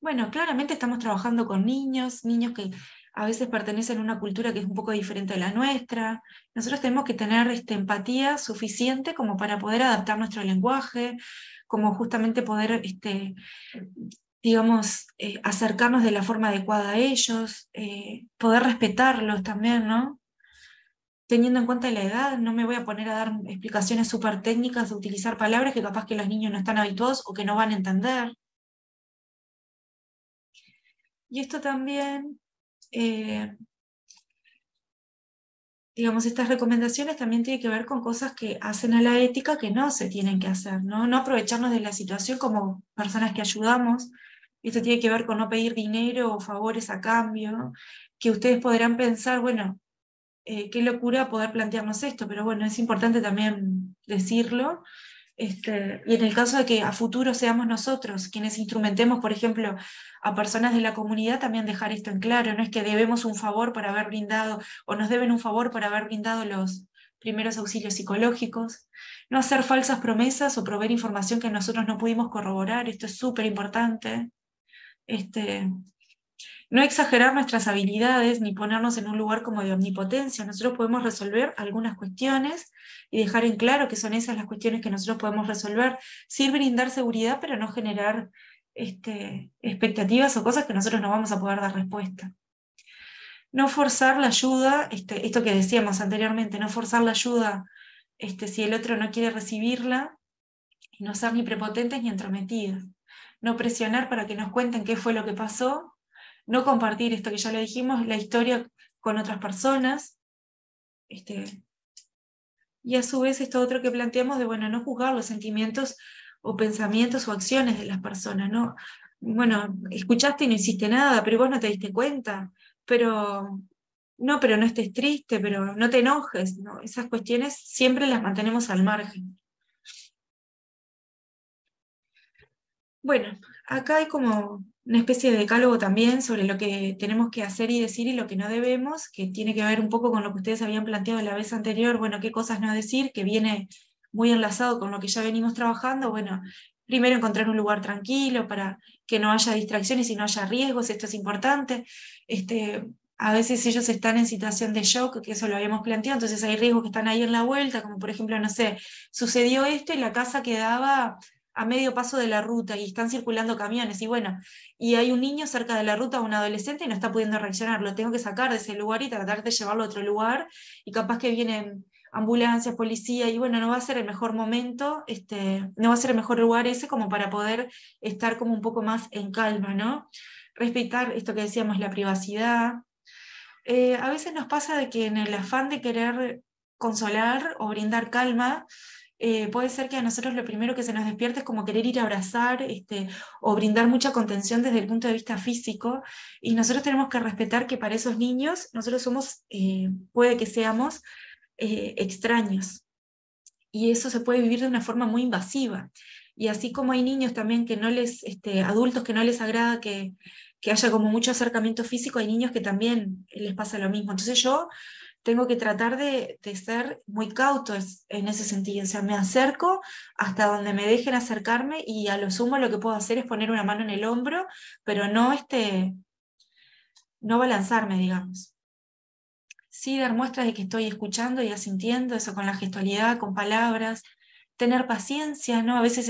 Bueno, claramente estamos trabajando con niños, niños que a veces pertenecen a una cultura que es un poco diferente a la nuestra. Nosotros tenemos que tener esta empatía suficiente como para poder adaptar nuestro lenguaje, como justamente poder este, digamos, eh, acercarnos de la forma adecuada a ellos, eh, poder respetarlos también, ¿no? Teniendo en cuenta la edad, no me voy a poner a dar explicaciones súper técnicas de utilizar palabras que capaz que los niños no están habituados o que no van a entender. Y esto también, eh, digamos, estas recomendaciones también tienen que ver con cosas que hacen a la ética que no se tienen que hacer, ¿no? No aprovecharnos de la situación como personas que ayudamos, esto tiene que ver con no pedir dinero o favores a cambio, que ustedes podrán pensar, bueno, eh, qué locura poder plantearnos esto, pero bueno, es importante también decirlo. Este, y en el caso de que a futuro seamos nosotros quienes instrumentemos, por ejemplo, a personas de la comunidad, también dejar esto en claro. No es que debemos un favor por haber brindado, o nos deben un favor por haber brindado los primeros auxilios psicológicos. No hacer falsas promesas o proveer información que nosotros no pudimos corroborar. Esto es súper importante. Este, no exagerar nuestras habilidades ni ponernos en un lugar como de omnipotencia. Nosotros podemos resolver algunas cuestiones y dejar en claro que son esas las cuestiones que nosotros podemos resolver, sin brindar seguridad, pero no generar este, expectativas o cosas que nosotros no vamos a poder dar respuesta. No forzar la ayuda, este, esto que decíamos anteriormente, no forzar la ayuda si el otro no quiere recibirla, y no ser ni prepotentes ni entrometidas no presionar para que nos cuenten qué fue lo que pasó, no compartir esto que ya le dijimos, la historia con otras personas. Este, y a su vez esto otro que planteamos de, bueno, no juzgar los sentimientos o pensamientos o acciones de las personas, ¿no? Bueno, escuchaste y no hiciste nada, pero vos no te diste cuenta, pero no, pero no estés triste, pero no te enojes, ¿no? Esas cuestiones siempre las mantenemos al margen. Bueno, acá hay como una especie de decálogo también sobre lo que tenemos que hacer y decir y lo que no debemos, que tiene que ver un poco con lo que ustedes habían planteado la vez anterior, bueno, qué cosas no decir, que viene muy enlazado con lo que ya venimos trabajando, bueno, primero encontrar un lugar tranquilo para que no haya distracciones y no haya riesgos, esto es importante, este, a veces ellos están en situación de shock, que eso lo habíamos planteado, entonces hay riesgos que están ahí en la vuelta, como por ejemplo, no sé, sucedió esto y la casa quedaba a medio paso de la ruta y están circulando camiones y bueno, y hay un niño cerca de la ruta, un adolescente y no está pudiendo reaccionar, lo tengo que sacar de ese lugar y tratar de llevarlo a otro lugar y capaz que vienen ambulancias, policía y bueno, no va a ser el mejor momento, este, no va a ser el mejor lugar ese como para poder estar como un poco más en calma, ¿no? Respetar esto que decíamos, la privacidad. Eh, a veces nos pasa de que en el afán de querer consolar o brindar calma, eh, puede ser que a nosotros lo primero que se nos despierte es como querer ir a abrazar este, o brindar mucha contención desde el punto de vista físico. Y nosotros tenemos que respetar que para esos niños nosotros somos, eh, puede que seamos eh, extraños. Y eso se puede vivir de una forma muy invasiva. Y así como hay niños también que no les, este, adultos que no les agrada que, que haya como mucho acercamiento físico, hay niños que también les pasa lo mismo. Entonces yo tengo que tratar de, ser muy cauto en ese sentido. O sea, me acerco hasta donde me dejen acercarme y a lo sumo lo que puedo hacer es poner una mano en el hombro, pero no, este, no balanzarme, digamos. Sí, dar muestras de que estoy escuchando y asintiendo, eso con la gestualidad, con palabras, tener paciencia, ¿no? A veces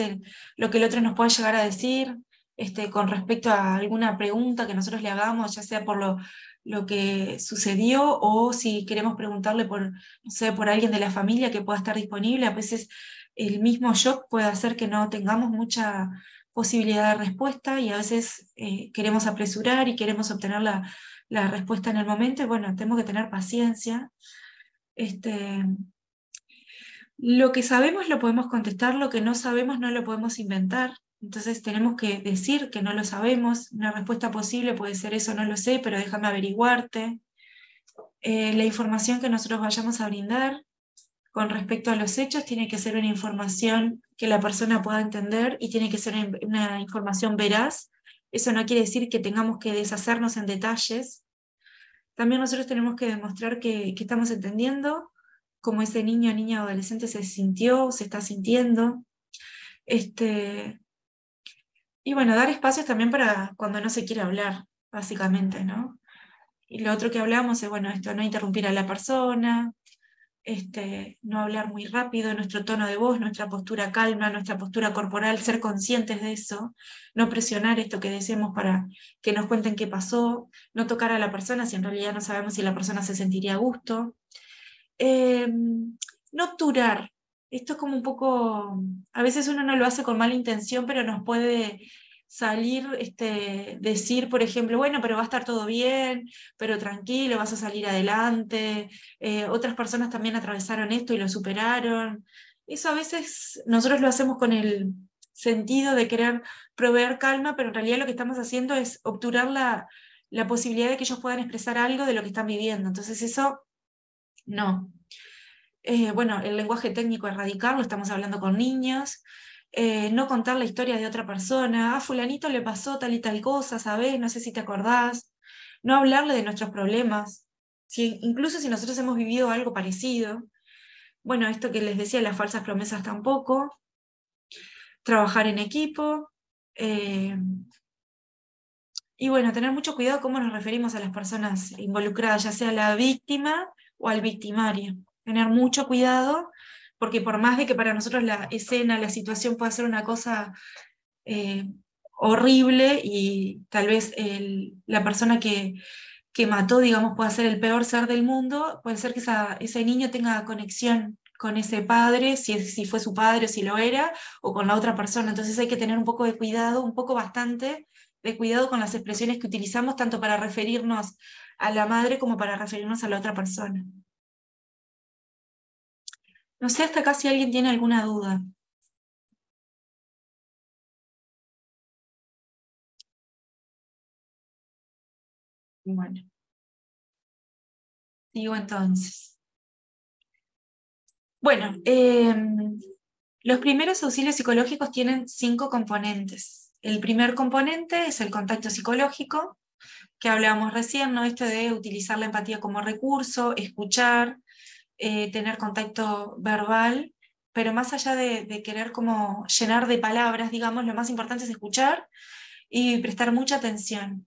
lo que el otro nos puede llegar a decir, este, con respecto a alguna pregunta que nosotros le hagamos, ya sea por lo lo que sucedió o si queremos preguntarle por, sé, por alguien de la familia que pueda estar disponible. A veces el mismo shock puede hacer que no tengamos mucha posibilidad de respuesta y a veces eh, queremos apresurar y queremos obtener la, respuesta en el momento. bueno, tenemos que tener paciencia. Este, lo que sabemos lo podemos contestar, lo que no sabemos no lo podemos inventar. Entonces tenemos que decir que no lo sabemos. Una respuesta posible puede ser eso, no lo sé, pero déjame averiguarte. Eh, la información que nosotros vayamos a brindar con respecto a los hechos tiene que ser una información que la persona pueda entender y tiene que ser una información veraz. Eso no quiere decir que tengamos que deshacernos en detalles. También nosotros tenemos que demostrar que, que estamos entendiendo cómo ese niño, niña, adolescente se sintió, se está sintiendo. Este, y bueno, dar espacios también para cuando no se quiere hablar, básicamente, ¿no? Y lo otro que hablamos es, bueno, esto, no interrumpir a la persona, este, no hablar muy rápido, nuestro tono de voz, nuestra postura calma, nuestra postura corporal, ser conscientes de eso, no presionar esto que decimos para que nos cuenten qué pasó, no tocar a la persona si en realidad no sabemos si la persona se sentiría a gusto, em, no obturar, esto es como un poco, a veces uno no lo hace con mala intención, pero nos puede salir, este, decir, por ejemplo, bueno, pero va a estar todo bien, pero tranquilo, vas a salir adelante, eh, otras personas también atravesaron esto y lo superaron. Eso a veces nosotros lo hacemos con el sentido de querer proveer calma, pero en realidad lo que estamos haciendo es obturar la, la posibilidad de que ellos puedan expresar algo de lo que están viviendo. Entonces eso, no, eh, bueno, el lenguaje técnico erradicarlo, estamos hablando con niños, eh, no contar la historia de otra persona, a ah, fulanito le pasó tal y tal cosa, ¿sabes? No sé si te acordás, no hablarle de nuestros problemas, incluso si nosotros hemos vivido algo parecido. Bueno, esto que les decía, las falsas promesas tampoco, trabajar en equipo. Eh, y bueno, tener mucho cuidado cómo nos referimos a las personas involucradas, ya sea la víctima o al victimario tener mucho cuidado, porque por más de que para nosotros la escena, la situación pueda ser una cosa eh, horrible y tal vez la persona que, que, mató, digamos, pueda ser el peor ser del mundo, puede ser que ese niño tenga conexión con ese padre, si, si fue su padre, o si lo era, o con la otra persona. Entonces hay que tener un poco de cuidado, un poco bastante de cuidado con las expresiones que utilizamos, tanto para referirnos a la madre como para referirnos a la otra persona. No sé hasta acá si alguien tiene alguna duda. Bueno. Digo entonces. Bueno, em, los primeros auxilios psicológicos tienen cinco componentes. El primer componente es el contacto psicológico, que hablábamos recién, ¿no? Esto de utilizar la empatía como recurso, escuchar, eh, tener contacto verbal, pero más allá de, querer como llenar de palabras, digamos, lo más importante es escuchar y prestar mucha atención,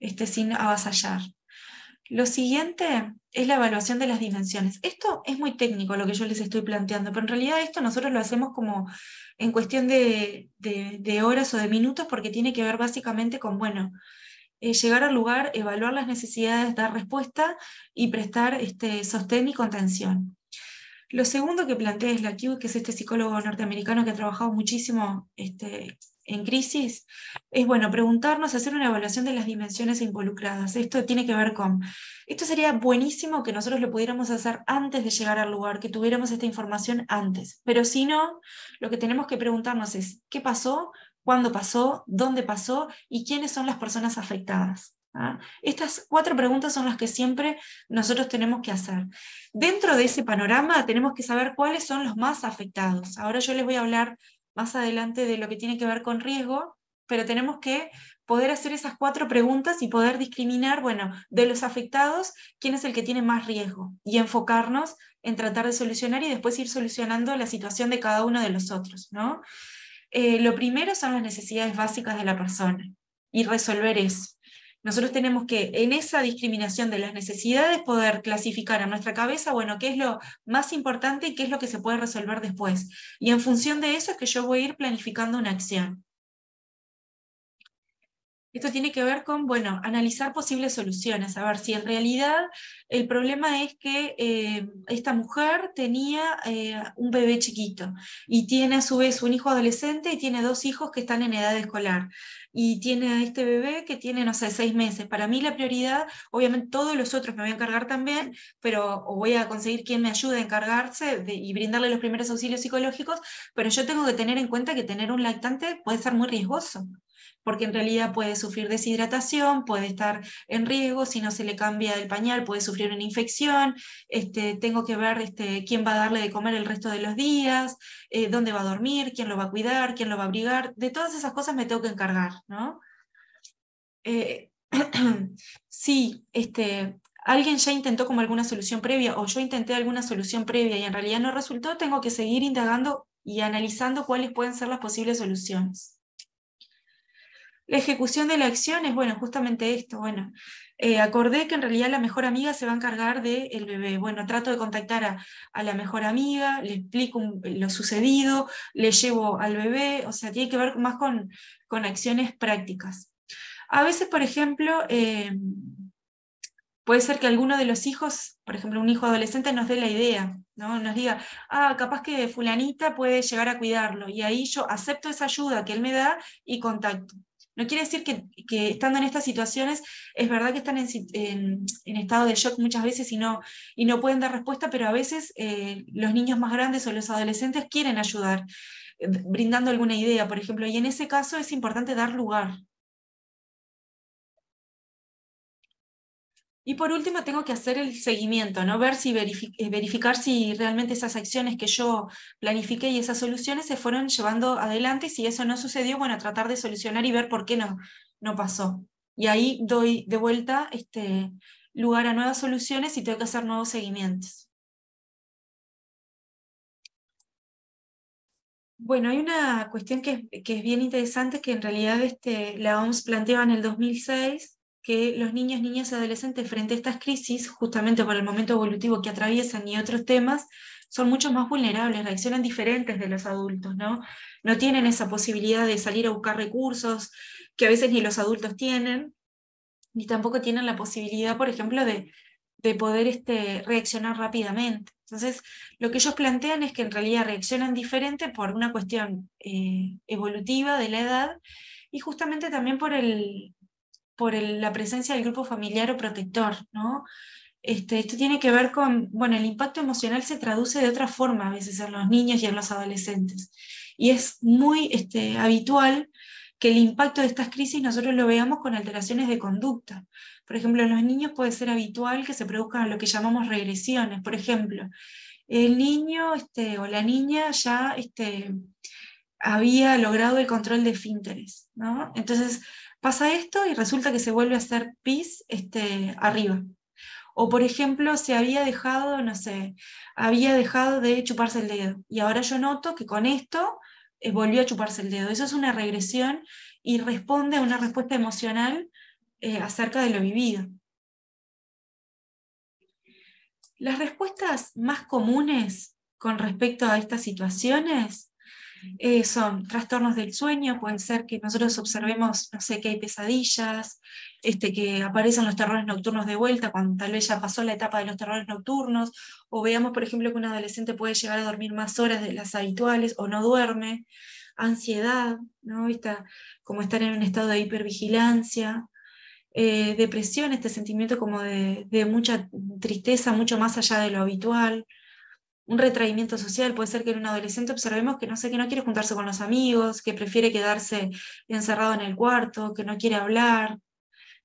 este, sin avasallar. Lo siguiente es la evaluación de las dimensiones. Esto es muy técnico lo que yo les estoy planteando, pero en realidad esto nosotros lo hacemos como en cuestión de, de horas o de minutos porque tiene que ver básicamente con, bueno, eh, llegar al lugar, evaluar las necesidades, dar respuesta y prestar este, sostén y contención. Lo segundo que plantea es la Q, que es este psicólogo norteamericano que ha trabajado muchísimo este, en crisis, es bueno preguntarnos, hacer una evaluación de las dimensiones involucradas. Esto tiene que ver con, esto sería buenísimo que nosotros lo pudiéramos hacer antes de llegar al lugar, que tuviéramos esta información antes, pero si no, lo que tenemos que preguntarnos es, ¿qué pasó? cuándo pasó, dónde pasó y quiénes son las personas afectadas. ¿ah? Estas cuatro preguntas son las que siempre nosotros tenemos que hacer. Dentro de ese panorama tenemos que saber cuáles son los más afectados. Ahora yo les voy a hablar más adelante de lo que tiene que ver con riesgo, pero tenemos que poder hacer esas cuatro preguntas y poder discriminar, bueno, de los afectados, quién es el que tiene más riesgo y enfocarnos en tratar de solucionar y después ir solucionando la situación de cada uno de los otros, ¿no? Eh, lo primero son las necesidades básicas de la persona y resolver eso. Nosotros tenemos que, en esa discriminación de las necesidades, poder clasificar a nuestra cabeza, bueno, qué es lo más importante y qué es lo que se puede resolver después. Y en función de eso es que yo voy a ir planificando una acción. Esto tiene que ver con, bueno, analizar posibles soluciones, a ver si en realidad el problema es que eh, esta mujer tenía eh, un bebé chiquito y tiene a su vez un hijo adolescente y tiene dos hijos que están en edad escolar y tiene a este bebé que tiene, no sé, seis meses. Para mí la prioridad, obviamente todos los otros me voy a encargar también, pero voy a conseguir quien me ayude a encargarse y brindarle los primeros auxilios psicológicos, pero yo tengo que tener en cuenta que tener un lactante puede ser muy riesgoso porque en realidad puede sufrir deshidratación, puede estar en riesgo, si no se le cambia el pañal puede sufrir una infección, este, tengo que ver este, quién va a darle de comer el resto de los días, eh, dónde va a dormir, quién lo va a cuidar, quién lo va a abrigar, de todas esas cosas me tengo que encargar, ¿no? Eh, sí, este, alguien ya intentó como alguna solución previa o yo intenté alguna solución previa y en realidad no resultó, tengo que seguir indagando y analizando cuáles pueden ser las posibles soluciones. La ejecución de la acción es, bueno, justamente esto, bueno, eh, acordé que en realidad la mejor amiga se va a encargar del bebé. Bueno, trato de contactar a, la mejor amiga, le explico lo sucedido, le llevo al bebé, o sea, tiene que ver más con, con acciones prácticas. A veces, por ejemplo, eh, puede ser que alguno de los hijos, por ejemplo, un hijo adolescente, nos dé la idea, ¿no? nos diga, ah, capaz que fulanita puede llegar a cuidarlo, y ahí yo acepto esa ayuda que él me da y contacto. No quiere decir que, estando en estas situaciones, es verdad que están en, estado de shock muchas veces y no, pueden dar respuesta, pero a veces eh, los niños más grandes o los adolescentes quieren ayudar, eh, brindando alguna idea, por ejemplo, y en ese caso es importante dar lugar, Y por último, tengo que hacer el seguimiento, ¿no? ver si eh, verificar si realmente esas acciones que yo planifiqué y esas soluciones se fueron llevando adelante. si eso no sucedió, bueno, tratar de solucionar y ver por qué no, no pasó. Y ahí doy de vuelta este, lugar a nuevas soluciones y tengo que hacer nuevos seguimientos. Bueno, hay una cuestión que, que es bien interesante que en realidad este, la OMS planteaba en el 2006 que los niños, niñas y adolescentes frente a estas crisis, justamente por el momento evolutivo que atraviesan y otros temas, son mucho más vulnerables, reaccionan diferentes de los adultos, ¿no? No tienen esa posibilidad de salir a buscar recursos que a veces ni los adultos tienen, ni tampoco tienen la posibilidad, por ejemplo, de, de poder este, reaccionar rápidamente. Entonces, lo que ellos plantean es que en realidad reaccionan diferente por una cuestión eh, evolutiva de la edad y justamente también por el, por la presencia del grupo familiar o protector, ¿no? Este, esto tiene que ver con, bueno, el impacto emocional se traduce de otra forma a veces en los niños y en los adolescentes. Y es muy este, habitual que el impacto de estas crisis nosotros lo veamos con alteraciones de conducta. Por ejemplo, en los niños puede ser habitual que se produzcan lo que llamamos regresiones. Por ejemplo, el niño este, o la niña ya este, había logrado el control de finteres, ¿no? Entonces, pasa esto y resulta que se vuelve a hacer pis este, arriba. O por ejemplo, se había dejado, no sé, había dejado de chuparse el dedo. Y ahora yo noto que con esto eh, volvió a chuparse el dedo. Eso es una regresión y responde a una respuesta emocional eh, acerca de lo vivido. Las respuestas más comunes con respecto a estas situaciones eh, son trastornos del sueño, pueden ser que nosotros observemos, no sé, que hay pesadillas, este, que aparecen los terrores nocturnos de vuelta cuando tal vez ya pasó la etapa de los terrores nocturnos, o veamos, por ejemplo, que un adolescente puede llegar a dormir más horas de las habituales o no duerme, ansiedad, ¿no? como estar en un estado de hipervigilancia, eh, depresión, este sentimiento como de, mucha tristeza, mucho más allá de lo habitual, un retraimiento social. Puede ser que en un adolescente observemos que no sé, que no quiere juntarse con los amigos, que prefiere quedarse encerrado en el cuarto, que no quiere hablar.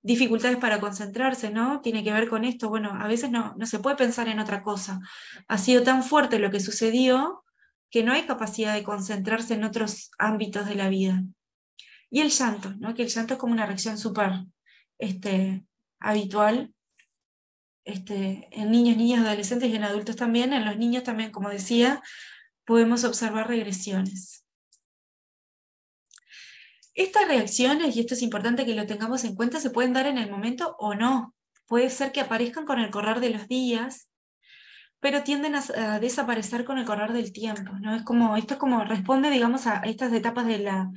Dificultades para concentrarse, ¿no? Tiene que ver con esto. Bueno, a veces no, no se puede pensar en otra cosa. Ha sido tan fuerte lo que sucedió que no hay capacidad de concentrarse en otros ámbitos de la vida. Y el llanto, ¿no? Que el llanto es como una reacción súper este, habitual este, en niños, niñas, adolescentes y en adultos también, en los niños también, como decía, podemos observar regresiones. Estas reacciones, y esto es importante que lo tengamos en cuenta, se pueden dar en el momento o no. Puede ser que aparezcan con el correr de los días, pero tienden a, desaparecer con el correr del tiempo. ¿no? Es como, esto es como responde, digamos, a estas etapas de la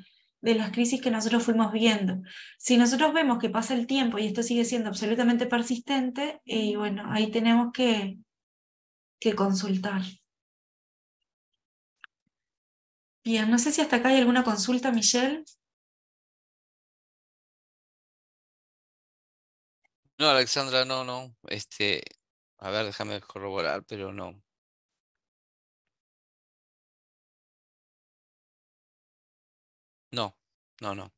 de las crisis que nosotros fuimos viendo. Si nosotros vemos que pasa el tiempo y esto sigue siendo absolutamente persistente, y eh, bueno, ahí tenemos que, que consultar. Bien, no sé si hasta acá hay alguna consulta, Michelle. No, Alexandra, no, no. Este, a ver, déjame corroborar, pero no. No, no, no.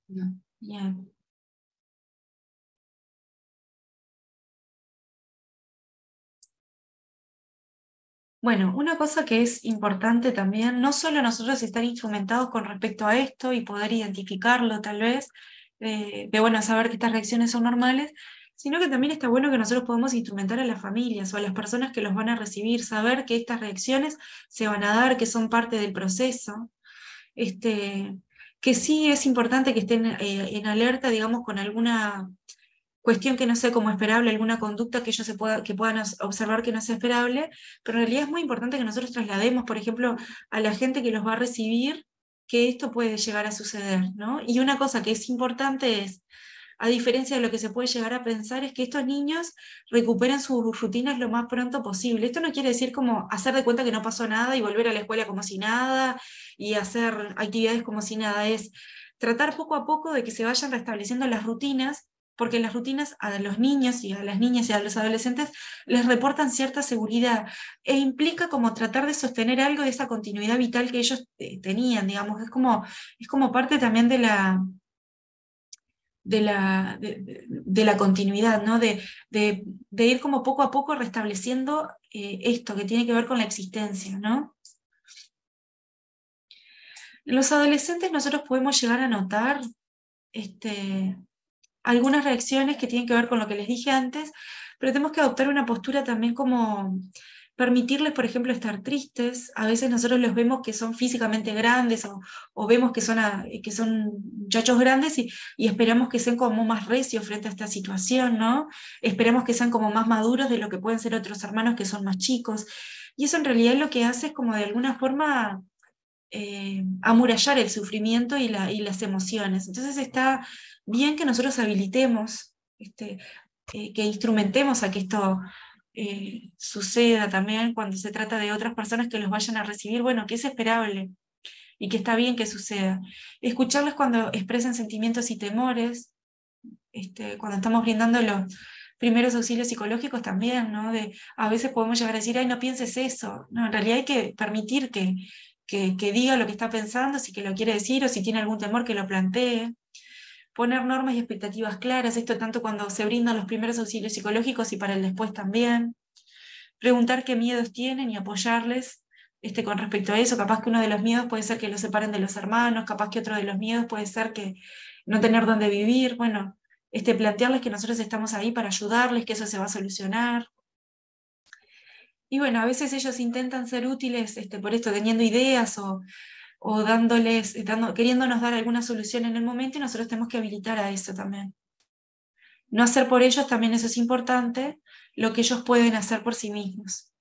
Bueno, una cosa que es importante también, no solo nosotros estar instrumentados con respecto a esto y poder identificarlo tal vez, eh, de bueno, saber que estas reacciones son normales, sino que también está bueno que nosotros podamos instrumentar a las familias o a las personas que los van a recibir, saber que estas reacciones se van a dar, que son parte del proceso. Este, que sí es importante que estén eh, en alerta, digamos, con alguna cuestión que no sea como esperable, alguna conducta que ellos se pueda, que puedan observar que no sea esperable, pero en realidad es muy importante que nosotros traslademos, por ejemplo, a la gente que los va a recibir, que esto puede llegar a suceder, ¿no? Y una cosa que es importante es a diferencia de lo que se puede llegar a pensar, es que estos niños recuperen sus rutinas lo más pronto posible. Esto no quiere decir como hacer de cuenta que no pasó nada y volver a la escuela como si nada y hacer actividades como si nada, es tratar poco a poco de que se vayan restableciendo las rutinas porque las rutinas a los niños y a las niñas y a los adolescentes les reportan cierta seguridad e implica como tratar de sostener algo de esa continuidad vital que ellos eh, tenían, digamos, es como, es como parte también de la, de la, de, la continuidad, ¿no? de, ir como poco a poco restableciendo eh, esto que tiene que ver con la existencia. ¿no? Los adolescentes nosotros podemos llegar a notar este, algunas reacciones que tienen que ver con lo que les dije antes, pero tenemos que adoptar una postura también como permitirles, por ejemplo, estar tristes. A veces nosotros los vemos que son físicamente grandes o, vemos que son, que son muchachos grandes y, esperamos que sean como más recios frente a esta situación, ¿no? Esperamos que sean como más maduros de lo que pueden ser otros hermanos que son más chicos. Y eso en realidad lo que hace es como de alguna forma eh, amurallar el sufrimiento y, las emociones. Entonces está bien que nosotros habilitemos, este, eh, que instrumentemos a que esto eh, suceda también cuando se trata de otras personas que los vayan a recibir, bueno, que es esperable y que está bien que suceda. Escucharles cuando expresan sentimientos y temores, este, cuando estamos brindando los primeros auxilios psicológicos también, ¿no? De, a veces podemos llegar a decir, ay, no pienses eso. No, en realidad hay que permitir que, que, que diga lo que está pensando, si lo quiere decir o si tiene algún temor que lo plantee poner normas y expectativas claras, esto tanto cuando se brindan los primeros auxilios psicológicos y para el después también, preguntar qué miedos tienen y apoyarles este, con respecto a eso, capaz que uno de los miedos puede ser que los separen de los hermanos, capaz que otro de los miedos puede ser que no tener dónde vivir, bueno, este, plantearles que nosotros estamos ahí para ayudarles, que eso se va a solucionar. Y bueno, a veces ellos intentan ser útiles este, por esto, teniendo ideas o o dándoles, queriéndonos dar alguna solución en el momento y nosotros tenemos que habilitar a eso también. No hacer por ellos, también eso es importante, lo que ellos pueden hacer por sí mismos.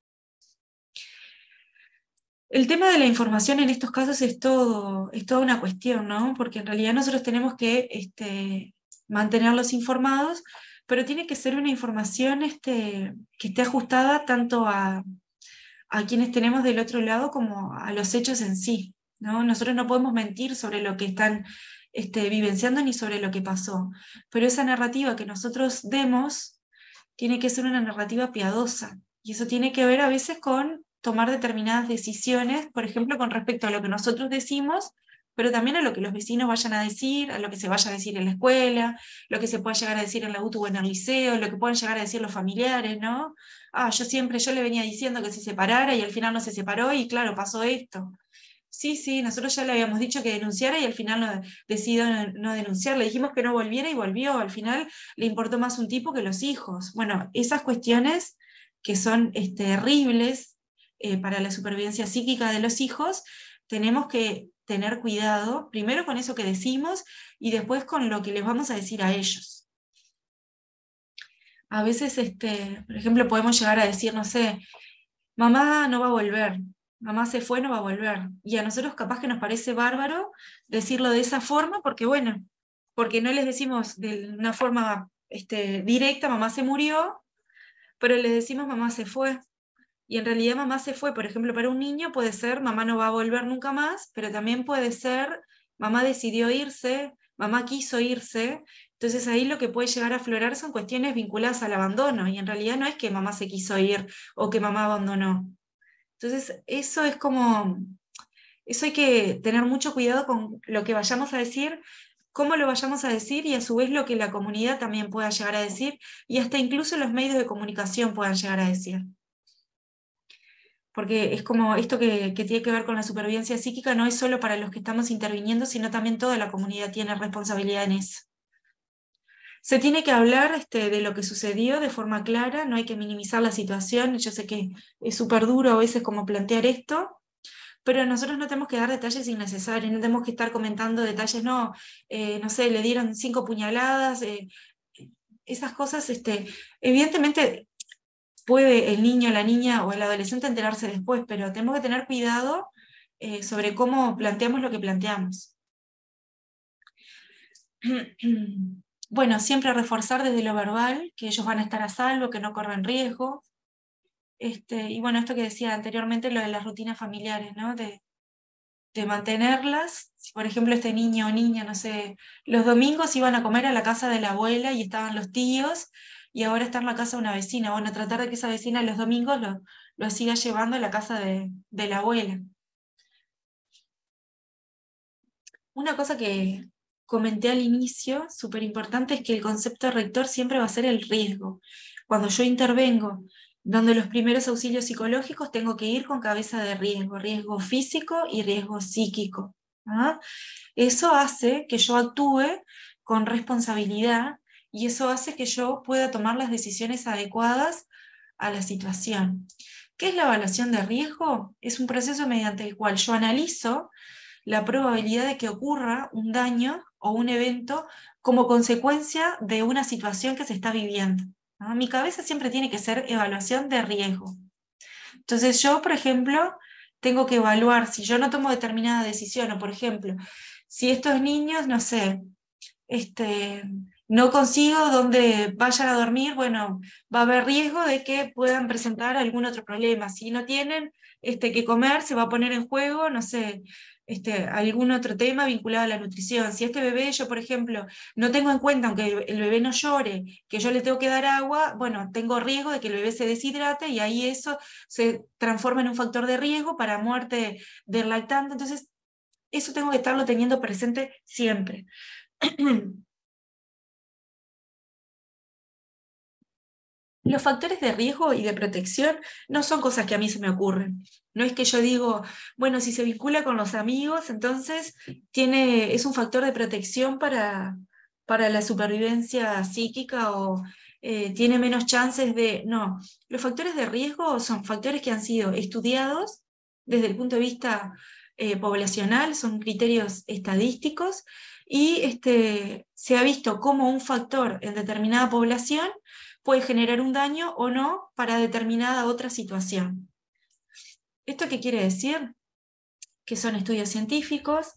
El tema de la información en estos casos es todo, es toda una cuestión, ¿no? Porque en realidad nosotros tenemos que este, mantenerlos informados, pero tiene que ser una información este, que esté ajustada tanto a, a quienes tenemos del otro lado como a los hechos en sí. Nosotros no podemos mentir sobre lo que están este, vivenciando ni sobre lo que pasó, pero esa narrativa que nosotros demos tiene que ser una narrativa piadosa y eso tiene que ver a veces con tomar determinadas decisiones, por ejemplo, con respecto a lo que nosotros decimos, pero también a lo que los vecinos vayan a decir, a lo que se vaya a decir en la escuela, lo que se pueda llegar a decir en la UTU o en el liceo, lo que puedan llegar a decir los familiares, ¿no? Ah, yo siempre, yo le venía diciendo que se separara y al final no se separó y claro, pasó esto. Sí, sí, nosotros ya le habíamos dicho que denunciara y al final decidió no, denunciar. Le dijimos que no volviera y volvió. Al final le importó más un tipo que los hijos. Bueno, esas cuestiones que son eh, terribles eh, para la supervivencia psíquica de los hijos, tenemos que tener cuidado, primero con eso que decimos y después con lo que les vamos a decir a ellos. A veces, este, por ejemplo, podemos llegar a decir, no sé, mamá no va a volver, mamá se fue, no va a volver. Y a nosotros capaz que nos parece bárbaro decirlo de esa forma, porque bueno, porque no les decimos de una forma este, directa, mamá se murió, pero les decimos mamá se fue. Y en realidad mamá se fue, por ejemplo, para un niño puede ser mamá no va a volver nunca más, pero también puede ser mamá decidió irse, mamá quiso irse. Entonces ahí lo que puede llegar a aflorar son cuestiones vinculadas al abandono. Y en realidad no es que mamá se quiso ir o que mamá abandonó. Entonces, eso es como, eso hay que tener mucho cuidado con lo que vayamos a decir, cómo lo vayamos a decir y a su vez lo que la comunidad también pueda llegar a decir y hasta incluso los medios de comunicación puedan llegar a decir. Porque es como esto que, tiene que ver con la supervivencia psíquica, no es solo para los que estamos interviniendo, sino también toda la comunidad tiene responsabilidad en eso se tiene que hablar este, de lo que sucedió de forma clara, no hay que minimizar la situación, yo sé que es súper duro a veces como plantear esto, pero nosotros no tenemos que dar detalles innecesarios, no tenemos que estar comentando detalles, no, eh, no sé, le dieron cinco puñaladas, eh, esas cosas, este, evidentemente puede el niño, la niña o el adolescente enterarse después, pero tenemos que tener cuidado eh, sobre cómo planteamos lo que planteamos. Mm bueno, siempre reforzar desde lo verbal que ellos van a estar a salvo, que no corren riesgo. Este, y bueno, esto que decía anteriormente, lo de las rutinas familiares, ¿no? De, de mantenerlas. por ejemplo, este niño o niña, no sé, los domingos iban a comer a la casa de la abuela y estaban los tíos, y ahora está en la casa de una vecina. Bueno, tratar de que esa vecina los domingos lo, siga llevando a la casa de, de la abuela. Una cosa que, comenté al inicio, súper importante, es que el concepto rector siempre va a ser el riesgo. Cuando yo intervengo, donde los primeros auxilios psicológicos tengo que ir con cabeza de riesgo, riesgo físico y riesgo psíquico. ¿ah? Eso hace que yo actúe con responsabilidad y eso hace que yo pueda tomar las decisiones adecuadas a la situación. ¿Qué es la evaluación de riesgo? Es un proceso mediante el cual yo analizo la probabilidad de que ocurra un daño o un evento como consecuencia de una situación que se está viviendo. Mi cabeza siempre tiene que ser evaluación de riesgo. Entonces yo, por ejemplo, tengo que evaluar si yo no tomo determinada decisión o, por ejemplo, si estos niños, no sé, este, no consigo donde vayan a dormir, bueno, va a haber riesgo de que puedan presentar algún otro problema. Si no tienen este, que comer, se va a poner en juego, no sé, este, algún otro tema vinculado a la nutrición. Si este bebé, yo por ejemplo, no tengo en cuenta, aunque el bebé no llore, que yo le tengo que dar agua, bueno, tengo riesgo de que el bebé se deshidrate y ahí eso se transforma en un factor de riesgo para muerte del lactante. Entonces, eso tengo que estarlo teniendo presente siempre. Los factores de riesgo y de protección no son cosas que a mí se me ocurren. No es que yo digo, bueno, si se vincula con los amigos, entonces tiene, es un factor de protección para, para la supervivencia psíquica o eh, tiene menos chances de... No, los factores de riesgo son factores que han sido estudiados desde el punto de vista eh, poblacional, son criterios estadísticos y este, se ha visto como un factor en determinada población puede generar un daño o no para determinada otra situación. ¿Esto qué quiere decir? Que son estudios científicos,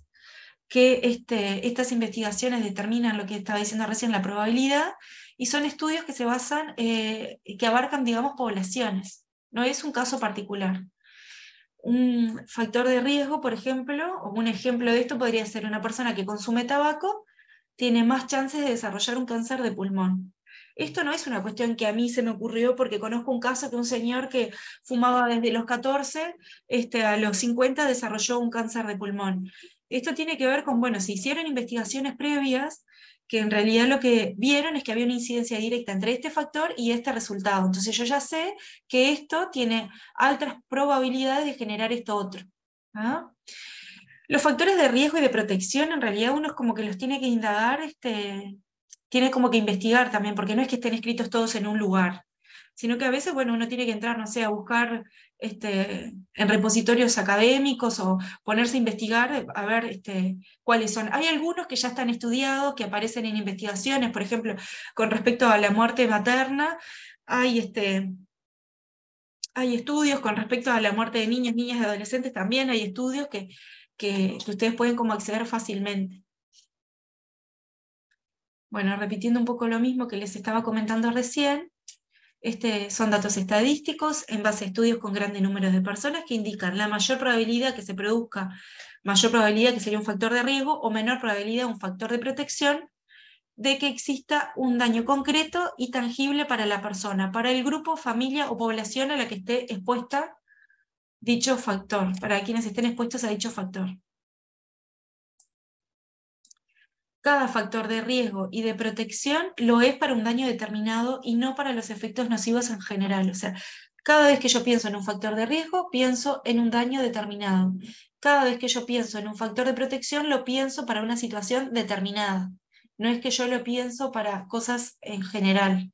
que este, estas investigaciones determinan lo que estaba diciendo recién, la probabilidad, y son estudios que se basan, eh, que abarcan, digamos, poblaciones. No es un caso particular. Un factor de riesgo, por ejemplo, o un ejemplo de esto podría ser una persona que consume tabaco, tiene más chances de desarrollar un cáncer de pulmón. Esto no es una cuestión que a mí se me ocurrió porque conozco un caso que un señor que fumaba desde los 14 este, a los 50 desarrolló un cáncer de pulmón. Esto tiene que ver con, bueno, se hicieron investigaciones previas que en realidad lo que vieron es que había una incidencia directa entre este factor y este resultado. Entonces yo ya sé que esto tiene altas probabilidades de generar esto otro. ¿ah? Los factores de riesgo y de protección, en realidad uno es como que los tiene que indagar este, tiene como que investigar también, porque no es que estén escritos todos en un lugar, sino que a veces, bueno, uno tiene que entrar, no sé, a buscar este, en repositorios académicos o ponerse a investigar a ver este, cuáles son. Hay algunos que ya están estudiados, que aparecen en investigaciones, por ejemplo, con respecto a la muerte materna, hay este, estudios con respecto a la muerte de niños, niñas y adolescentes, también hay estudios que, que, que, ustedes pueden como acceder fácilmente. Bueno, repitiendo un poco lo mismo que les estaba comentando recién, este, son datos estadísticos en base a estudios con grandes números de personas que indican la mayor probabilidad que se produzca, mayor probabilidad que sería un factor de riesgo o menor probabilidad un factor de protección de que exista un daño concreto y tangible para la persona, para el grupo, familia o población a la que esté expuesta dicho factor, para quienes estén expuestos a dicho factor. cada factor de riesgo y de protección lo es para un daño determinado y no para los efectos nocivos en general. O sea, cada vez que yo pienso en un factor de riesgo, pienso en un daño determinado. Cada vez que yo pienso en un factor de protección, lo pienso para una situación determinada. No es que yo lo pienso para cosas en general.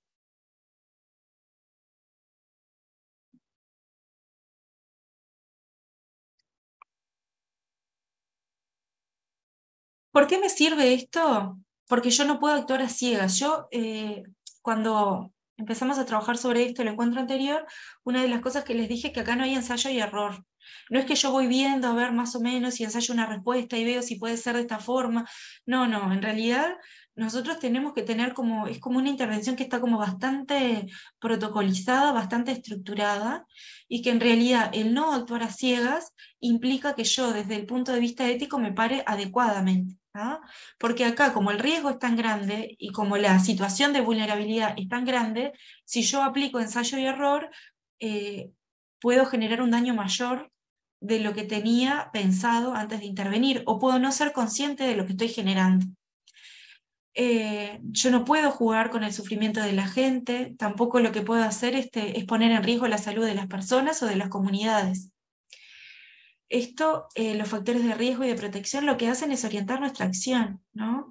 ¿Por qué me sirve esto? Porque yo no puedo actuar a ciegas. Yo, eh, cuando empezamos a trabajar sobre esto el encuentro anterior, una de las cosas que les dije es que acá no hay ensayo y error. No es que yo voy viendo a ver más o menos si ensayo una respuesta y veo si puede ser de esta forma. No, no, en realidad nosotros tenemos que tener como, es como una intervención que está como bastante protocolizada, bastante estructurada, y que en realidad el no actuar a ciegas implica que yo desde el punto de vista ético me pare adecuadamente. ¿ah? Porque acá, como el riesgo es tan grande y como la situación de vulnerabilidad es tan grande, si yo aplico ensayo y error, eh, puedo generar un daño mayor de lo que tenía pensado antes de intervenir o puedo no ser consciente de lo que estoy generando. Eh, yo no puedo jugar con el sufrimiento de la gente, tampoco lo que puedo hacer este, es poner en riesgo la salud de las personas o de las comunidades esto, eh, los factores de riesgo y de protección, lo que hacen es orientar nuestra acción, ¿no?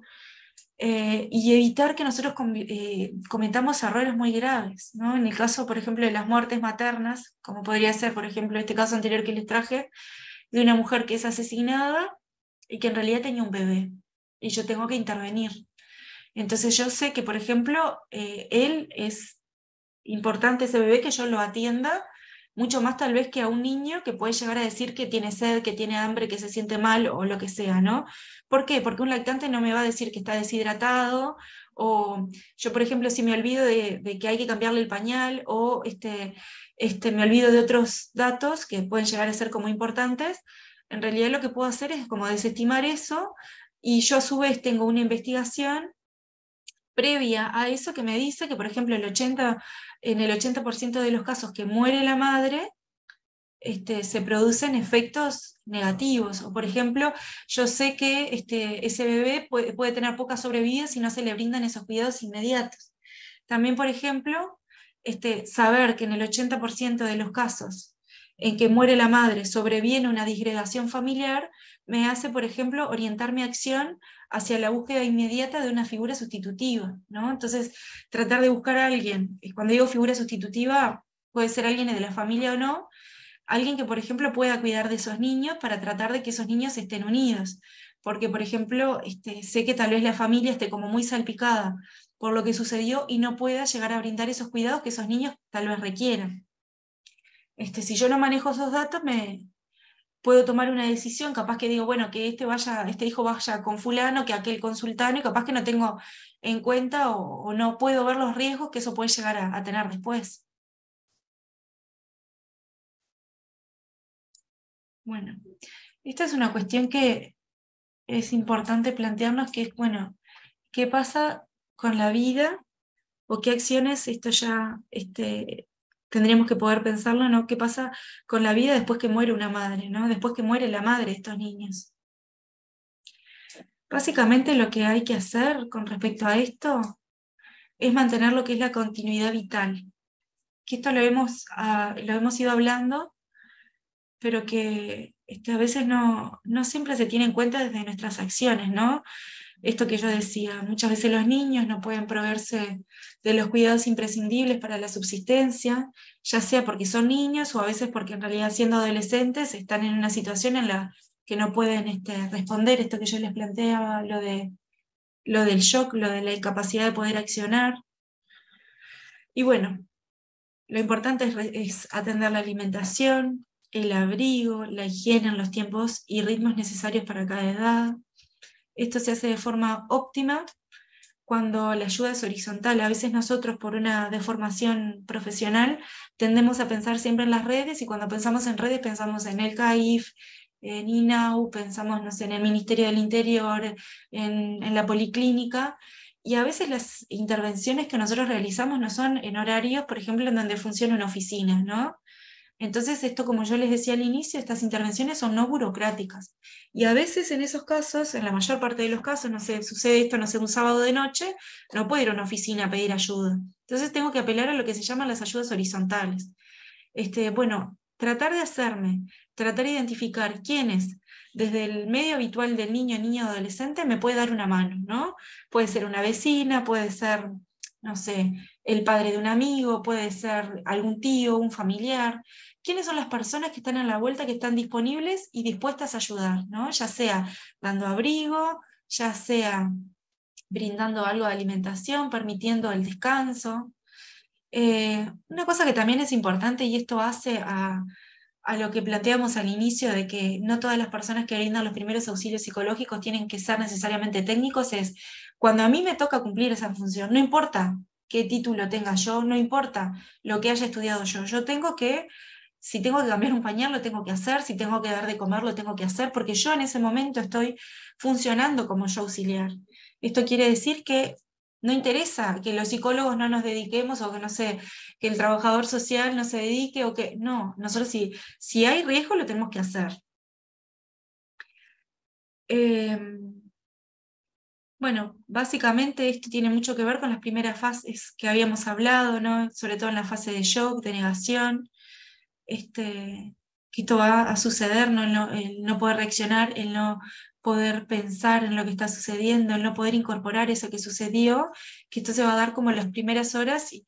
Eh, y evitar que nosotros eh, cometamos errores muy graves, ¿no? En el caso, por ejemplo, de las muertes maternas, como podría ser, por ejemplo, este caso anterior que les traje, de una mujer que es asesinada y que en realidad tenía un bebé, y yo tengo que intervenir. Entonces yo sé que, por ejemplo, él es importante ese bebé que yo lo atienda mucho más tal vez que a un niño que puede llegar a decir que tiene sed, que tiene hambre, que se siente mal o lo que sea, ¿no? ¿Por qué? Porque un lactante no me va a decir que está deshidratado o yo, por ejemplo, si me olvido de, que hay que cambiarle el pañal o este, este, me olvido de otros datos que pueden llegar a ser como importantes, en realidad lo que puedo hacer es como desestimar eso y yo a su vez tengo una investigación previa a eso que me dice que, por ejemplo, el en el 80% de los casos que muere la madre, este, se producen efectos negativos. O, por ejemplo, yo sé que este, ese bebé puede, tener poca sobrevida si no se le brindan esos cuidados inmediatos. También, por ejemplo, este, saber que en el 80% de los casos en que muere la madre, sobreviene una disgregación familiar, me hace, por ejemplo, orientar mi acción hacia la búsqueda inmediata de una figura sustitutiva, ¿no? Entonces, tratar de buscar a alguien, cuando digo figura sustitutiva, puede ser alguien de la familia o no, alguien que, por ejemplo, pueda cuidar de esos niños para tratar de que esos niños estén unidos, porque, por ejemplo, este, sé que tal vez la familia esté como muy salpicada por lo que sucedió y no pueda llegar a brindar esos cuidados que esos niños tal vez requieran. Este, si yo no manejo esos datos, me puedo tomar una decisión, capaz que digo, bueno, que este, vaya, este hijo vaya con fulano, que aquel con y capaz que no tengo en cuenta o, no puedo ver los riesgos que eso puede llegar a, tener después. Bueno, esta es una cuestión que es importante plantearnos, que es, bueno, ¿qué pasa con la vida o qué acciones, esto ya este, tendríamos que poder pensarlo, ¿no? ¿Qué pasa con la vida después que muere una madre, ¿no? Después que muere la madre de estos niños. Básicamente lo que hay que hacer con respecto a esto es mantener lo que es la continuidad vital, que esto lo hemos, ah, lo hemos ido hablando, pero que este, a veces no, no siempre se tiene en cuenta desde nuestras acciones, ¿no? esto que yo decía, muchas veces los niños no pueden proveerse de los cuidados imprescindibles para la subsistencia, ya sea porque son niños o a veces porque en realidad siendo adolescentes están en una situación en la que no pueden este, responder esto que yo les planteaba, lo, de, lo del shock, lo de la incapacidad de poder accionar. Y bueno, lo importante es, es atender la alimentación, el abrigo, la higiene en los tiempos y ritmos necesarios para cada edad, esto se hace de forma óptima cuando la ayuda es horizontal. A veces nosotros, por una deformación profesional, tendemos a pensar siempre en las redes y cuando pensamos en redes pensamos en el CAIF, en INAU, pensamos en el Ministerio del Interior, en, la Policlínica. Y a veces las intervenciones que nosotros realizamos no son en horarios, por ejemplo, en donde funciona una oficina, ¿no? Entonces, esto, como yo les decía al inicio, estas intervenciones son no burocráticas. Y a veces en esos casos, en la mayor parte de los casos, no sé, sucede esto, no sé, un sábado de noche, no puedo ir a una oficina a pedir ayuda. Entonces tengo que apelar a lo que se llaman las ayudas horizontales. Este, bueno, tratar de hacerme, tratar de identificar quiénes desde el medio habitual del niño, niña, adolescente, me puede dar una mano, ¿no? Puede ser una vecina, puede ser no sé, el padre de un amigo, puede ser algún tío, un familiar. ¿Quiénes son las personas que están a la vuelta, que están disponibles y dispuestas a ayudar? ¿no? Ya sea dando abrigo, ya sea brindando algo de alimentación, permitiendo el descanso. Eh, una cosa que también es importante y esto hace a, a lo que planteamos al inicio de que no todas las personas que brindan los primeros auxilios psicológicos tienen que ser necesariamente técnicos es cuando a mí me toca cumplir esa función, no importa qué título tenga yo, no importa lo que haya estudiado yo, yo tengo que, si tengo que cambiar un pañal, lo tengo que hacer, si tengo que dar de comer, lo tengo que hacer, porque yo en ese momento estoy funcionando como yo auxiliar. Esto quiere decir que no interesa que los psicólogos no nos dediquemos o que no sé, que el trabajador social no se dedique o que no, nosotros si, si hay riesgo lo tenemos que hacer. Em, bueno, básicamente esto tiene mucho que ver con las primeras fases que habíamos hablado, ¿no? sobre todo en la fase de shock, de negación. Este, esto va a suceder, ¿no? El, no, poder reaccionar, el no poder pensar en lo que está sucediendo, el no poder incorporar eso que sucedió, que esto se va a dar como en las primeras horas y,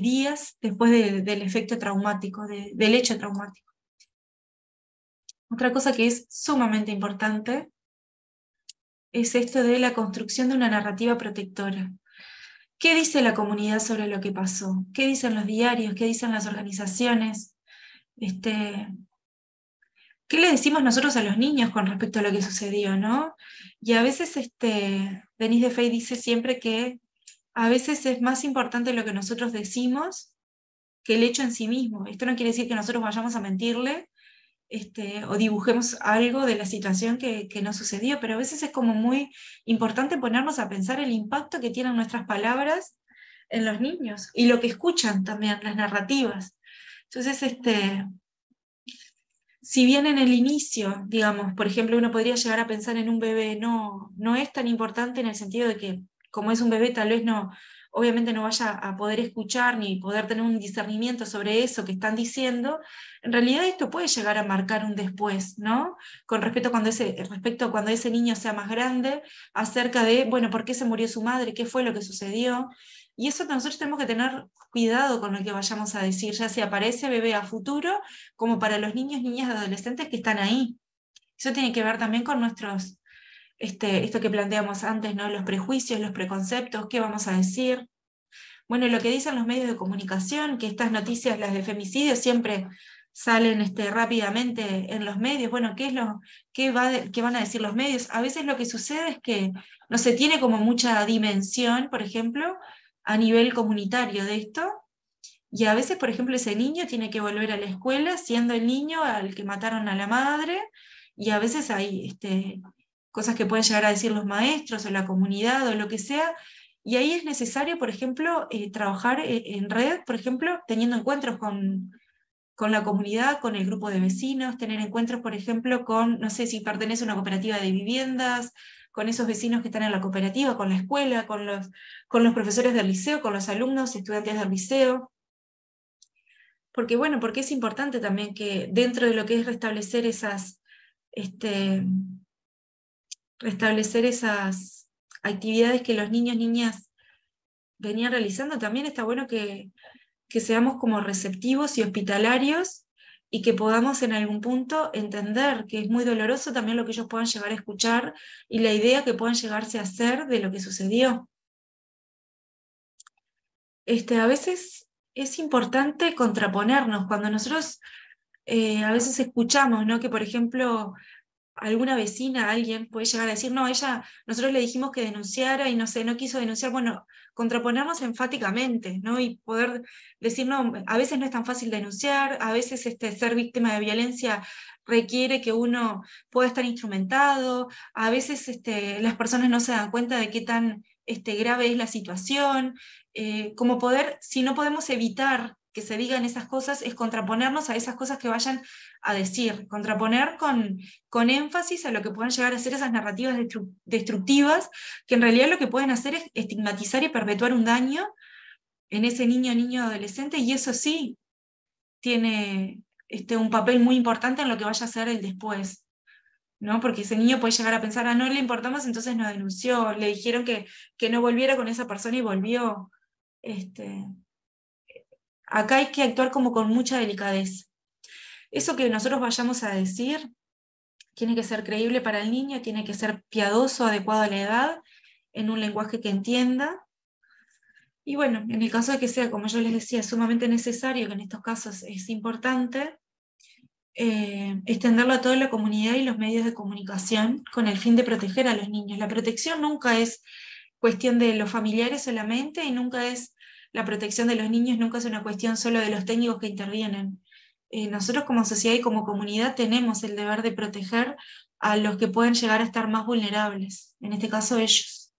días después del efecto traumático, del hecho traumático. Otra cosa que es sumamente importante es esto de la construcción de una narrativa protectora. ¿Qué dice la comunidad sobre lo que pasó? ¿Qué dicen los diarios? ¿Qué dicen las organizaciones? Este, ¿Qué le decimos nosotros a los niños con respecto a lo que sucedió? ¿no? Y a veces este, Denise de Fey dice siempre que a veces es más importante lo que nosotros decimos que el hecho en sí mismo. Esto no quiere decir que nosotros vayamos a mentirle este, o dibujemos algo de la situación que, no sucedió, pero a veces es como muy importante ponernos a pensar el impacto que tienen nuestras palabras en los niños y lo que escuchan también, las narrativas. Entonces, este, si bien en el inicio, digamos, por ejemplo, uno podría llegar a pensar en un bebé, no, no es tan importante en el sentido de que como es un bebé tal vez no, obviamente no vaya a poder escuchar ni poder tener un discernimiento sobre eso que están diciendo, en realidad esto puede llegar a marcar un después, ¿no? Con respecto, cuando ese, respecto a cuando ese niño sea más grande, acerca de, bueno, ¿por qué se murió su madre? ¿Qué fue lo que sucedió? Y eso nosotros tenemos que tener cuidado con lo que vayamos a decir, ya sea para ese bebé a futuro, como para los niños, niñas, adolescentes que están ahí. Eso tiene que ver también con nuestros este, esto que planteamos antes, ¿no? los prejuicios, los preconceptos, qué vamos a decir. Bueno, lo que dicen los medios de comunicación, que estas noticias, las de femicidio, siempre salen este, rápidamente en los medios. Bueno, ¿qué, es lo, van a decir los medios? A veces lo que sucede es que no se tiene como mucha dimensión, por ejemplo, a nivel comunitario de esto. Y a veces, por ejemplo, ese niño tiene que volver a la escuela siendo el niño al que mataron a la madre. Y a veces hay este, cosas que pueden llegar a decir los maestros o la comunidad o lo que sea. Y ahí es necesario, por ejemplo, eh, trabajar eh, en red, por ejemplo, teniendo encuentros con, la comunidad, con el grupo de vecinos, tener encuentros, por ejemplo, con, no sé si pertenece a una cooperativa de viviendas, con esos vecinos que están en la cooperativa, con la escuela, con los, con los profesores del liceo, con los alumnos, estudiantes del liceo. Porque bueno, porque es importante también que dentro de lo que es restablecer esas, este, restablecer esas actividades que los niños, niñas venían realizando, también está bueno que, que seamos como receptivos y hospitalarios y que podamos en algún punto entender que es muy doloroso también lo que ellos puedan llegar a escuchar y la idea que puedan llegarse a hacer de lo que sucedió. Este, a veces es importante contraponernos cuando nosotros eh, a veces escuchamos ¿no? que, por ejemplo, alguna vecina, alguien puede llegar a decir, no, ella, nosotros le dijimos que denunciara y no sé, no quiso denunciar. Bueno, contraponernos enfáticamente, ¿no? Y poder decir, no, a veces no es tan fácil denunciar, a veces este, ser víctima de violencia requiere que uno pueda estar instrumentado, a veces este, las personas no se dan cuenta de qué tan este, grave es la situación, eh, como poder, si no podemos evitar que se digan esas cosas es contraponernos a esas cosas que vayan a decir, contraponer con, con énfasis a lo que puedan llegar a ser esas narrativas destructivas, que en realidad lo que pueden hacer es estigmatizar y perpetuar un daño en ese niño, niño, adolescente, y eso sí tiene este, un papel muy importante en lo que vaya a ser el después. ¿No? Porque ese niño puede llegar a pensar, ah, no le importamos, entonces nos denunció, le dijeron que, que no volviera con esa persona y volvió. Este, acá hay que actuar como con mucha delicadeza. Eso que nosotros vayamos a decir tiene que ser creíble para el niño, tiene que ser piadoso, adecuado a la edad, en un lenguaje que entienda. Y bueno, en el caso de que sea, como yo les decía, sumamente necesario, que en estos casos es importante, eh, extenderlo a toda la comunidad y los medios de comunicación con el fin de proteger a los niños. La protección nunca es cuestión de los familiares solamente y nunca es la protección de los niños nunca es una cuestión solo de los técnicos que intervienen. Eh, nosotros como sociedad y como comunidad tenemos el deber de proteger a los que pueden llegar a estar más vulnerables, en este caso ellos.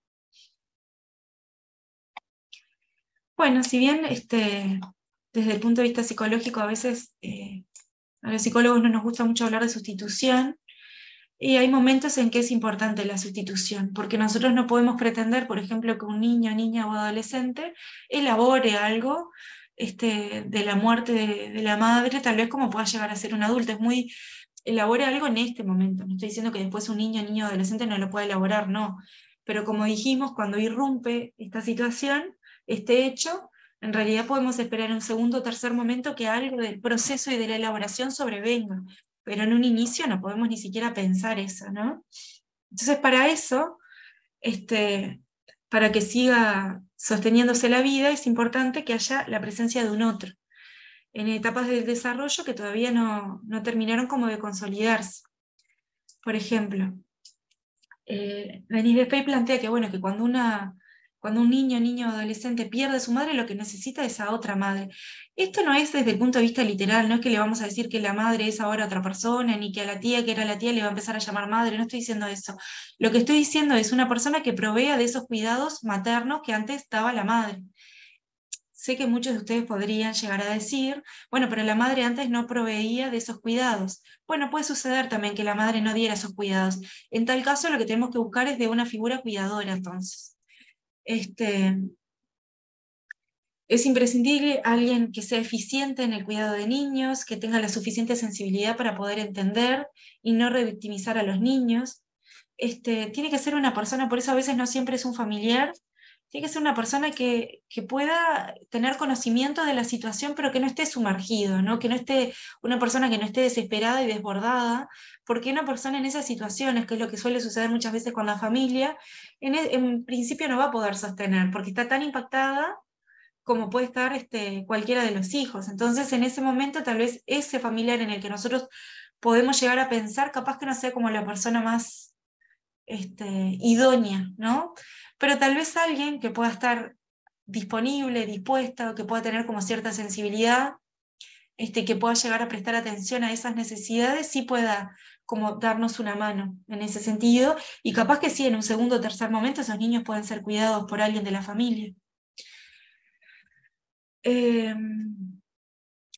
Bueno, si bien este, desde el punto de vista psicológico a veces eh, a los psicólogos no nos gusta mucho hablar de sustitución, y hay momentos en que es importante la sustitución, porque nosotros no podemos pretender, por ejemplo, que un niño, niña o adolescente elabore algo este, de la muerte de, la madre, tal vez como pueda llegar a ser un adulto. Es muy, elabore algo en este momento. No estoy diciendo que después un niño, niño o adolescente no lo pueda elaborar, no. Pero como dijimos, cuando irrumpe esta situación, este hecho, en realidad podemos esperar un segundo o tercer momento que algo del proceso y de la elaboración sobrevenga pero en un inicio no podemos ni siquiera pensar eso, ¿no? Entonces, para eso, este, para que siga sosteniéndose la vida, es importante que haya la presencia de un otro, en etapas del desarrollo que todavía no, terminaron como de consolidarse. Por ejemplo, eh, Denise plantea que, bueno, que cuando una cuando un niño, niño o adolescente pierde a su madre, lo que necesita es a otra madre. Esto no es desde el punto de vista literal, no es que le vamos a decir que la madre es ahora otra persona, ni que a la tía que era la tía le va a empezar a llamar madre, no estoy diciendo eso. Lo que estoy diciendo es una persona que provea de esos cuidados maternos que antes daba la madre sé que muchos de ustedes podrían llegar a decir, bueno, pero la madre antes no proveía de esos cuidados. Bueno, puede suceder también que la madre no diera esos cuidados. En tal caso, lo que tenemos que buscar es de una figura cuidadora, entonces. Este, es imprescindible alguien que sea eficiente en el cuidado de niños, que tenga la suficiente sensibilidad para poder entender y no revictimizar a los niños. Este, tiene que ser una persona, por eso a veces no siempre es un familiar, tiene que ser una persona que, pueda tener conocimiento de la situación, pero que no esté sumergido, ¿no? que no esté una persona que no esté desesperada y desbordada, porque una persona en esas situaciones, que es lo que suele suceder muchas veces con la familia, e, en, principio no va a poder sostener, porque está tan impactada como puede estar este, cualquiera de los hijos. Entonces, en ese momento, tal vez ese familiar en el que nosotros podemos llegar a pensar, capaz que no sea como la persona más este, idónea, ¿no? pero tal vez alguien que pueda estar disponible, dispuesta, o que pueda tener como cierta sensibilidad, este, que pueda llegar a prestar atención a esas necesidades, sí pueda como darnos una mano en ese sentido, y capaz que sí, en un segundo o tercer momento esos niños pueden ser cuidados por alguien de la familia. Em,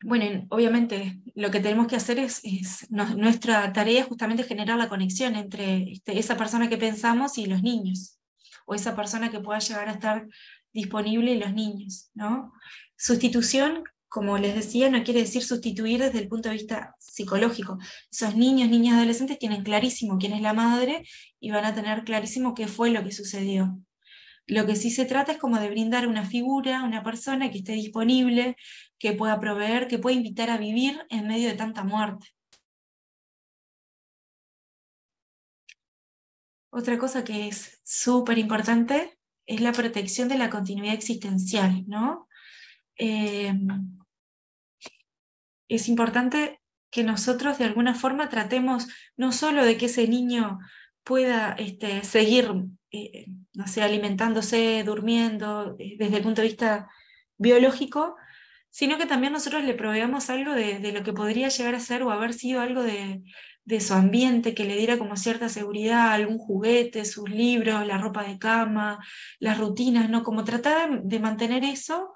bueno, obviamente lo que tenemos que hacer es, nuestra tarea es justamente generar la conexión entre este, esa persona que pensamos y los niños o esa persona que pueda llegar a estar disponible y los niños. ¿no? Sustitución, como les decía, no quiere decir sustituir desde el punto de vista psicológico. Esos niños, niñas, adolescentes tienen clarísimo quién es la madre y van a tener clarísimo qué fue lo que sucedió. Lo que sí se trata es como de brindar una figura, una persona que esté disponible, que pueda proveer, que pueda invitar a vivir en medio de tanta muerte. Otra cosa que es súper importante es la protección de la continuidad existencial, ¿no? Eh, es importante que nosotros de alguna forma tratemos no solo de que ese niño pueda este, seguir, eh, no alimentándose, durmiendo, eh, desde el punto de vista biológico, sino que también nosotros le proveamos algo de, lo que podría llegar a ser o haber sido algo de de su ambiente que le diera como cierta seguridad, algún juguete, sus libros, la ropa de cama, las rutinas, ¿no? Como tratar de mantener eso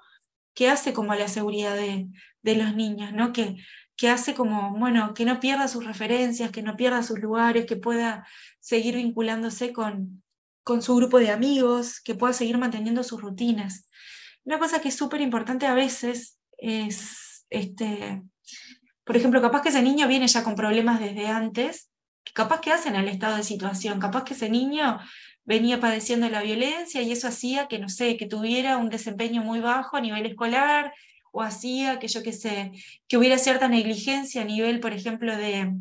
que hace como la seguridad de, los niños, ¿no? Que, que hace como, bueno, que no pierda sus referencias, que no pierda sus lugares, que pueda seguir vinculándose con, con su grupo de amigos, que pueda seguir manteniendo sus rutinas. Una cosa que es súper importante a veces es este, por ejemplo, capaz que ese niño viene ya con problemas desde antes, capaz que hacen al estado de situación, capaz que ese niño venía padeciendo la violencia y eso hacía que, no sé, que tuviera un desempeño muy bajo a nivel escolar o hacía que yo sé, que hubiera cierta negligencia a nivel, por ejemplo, de,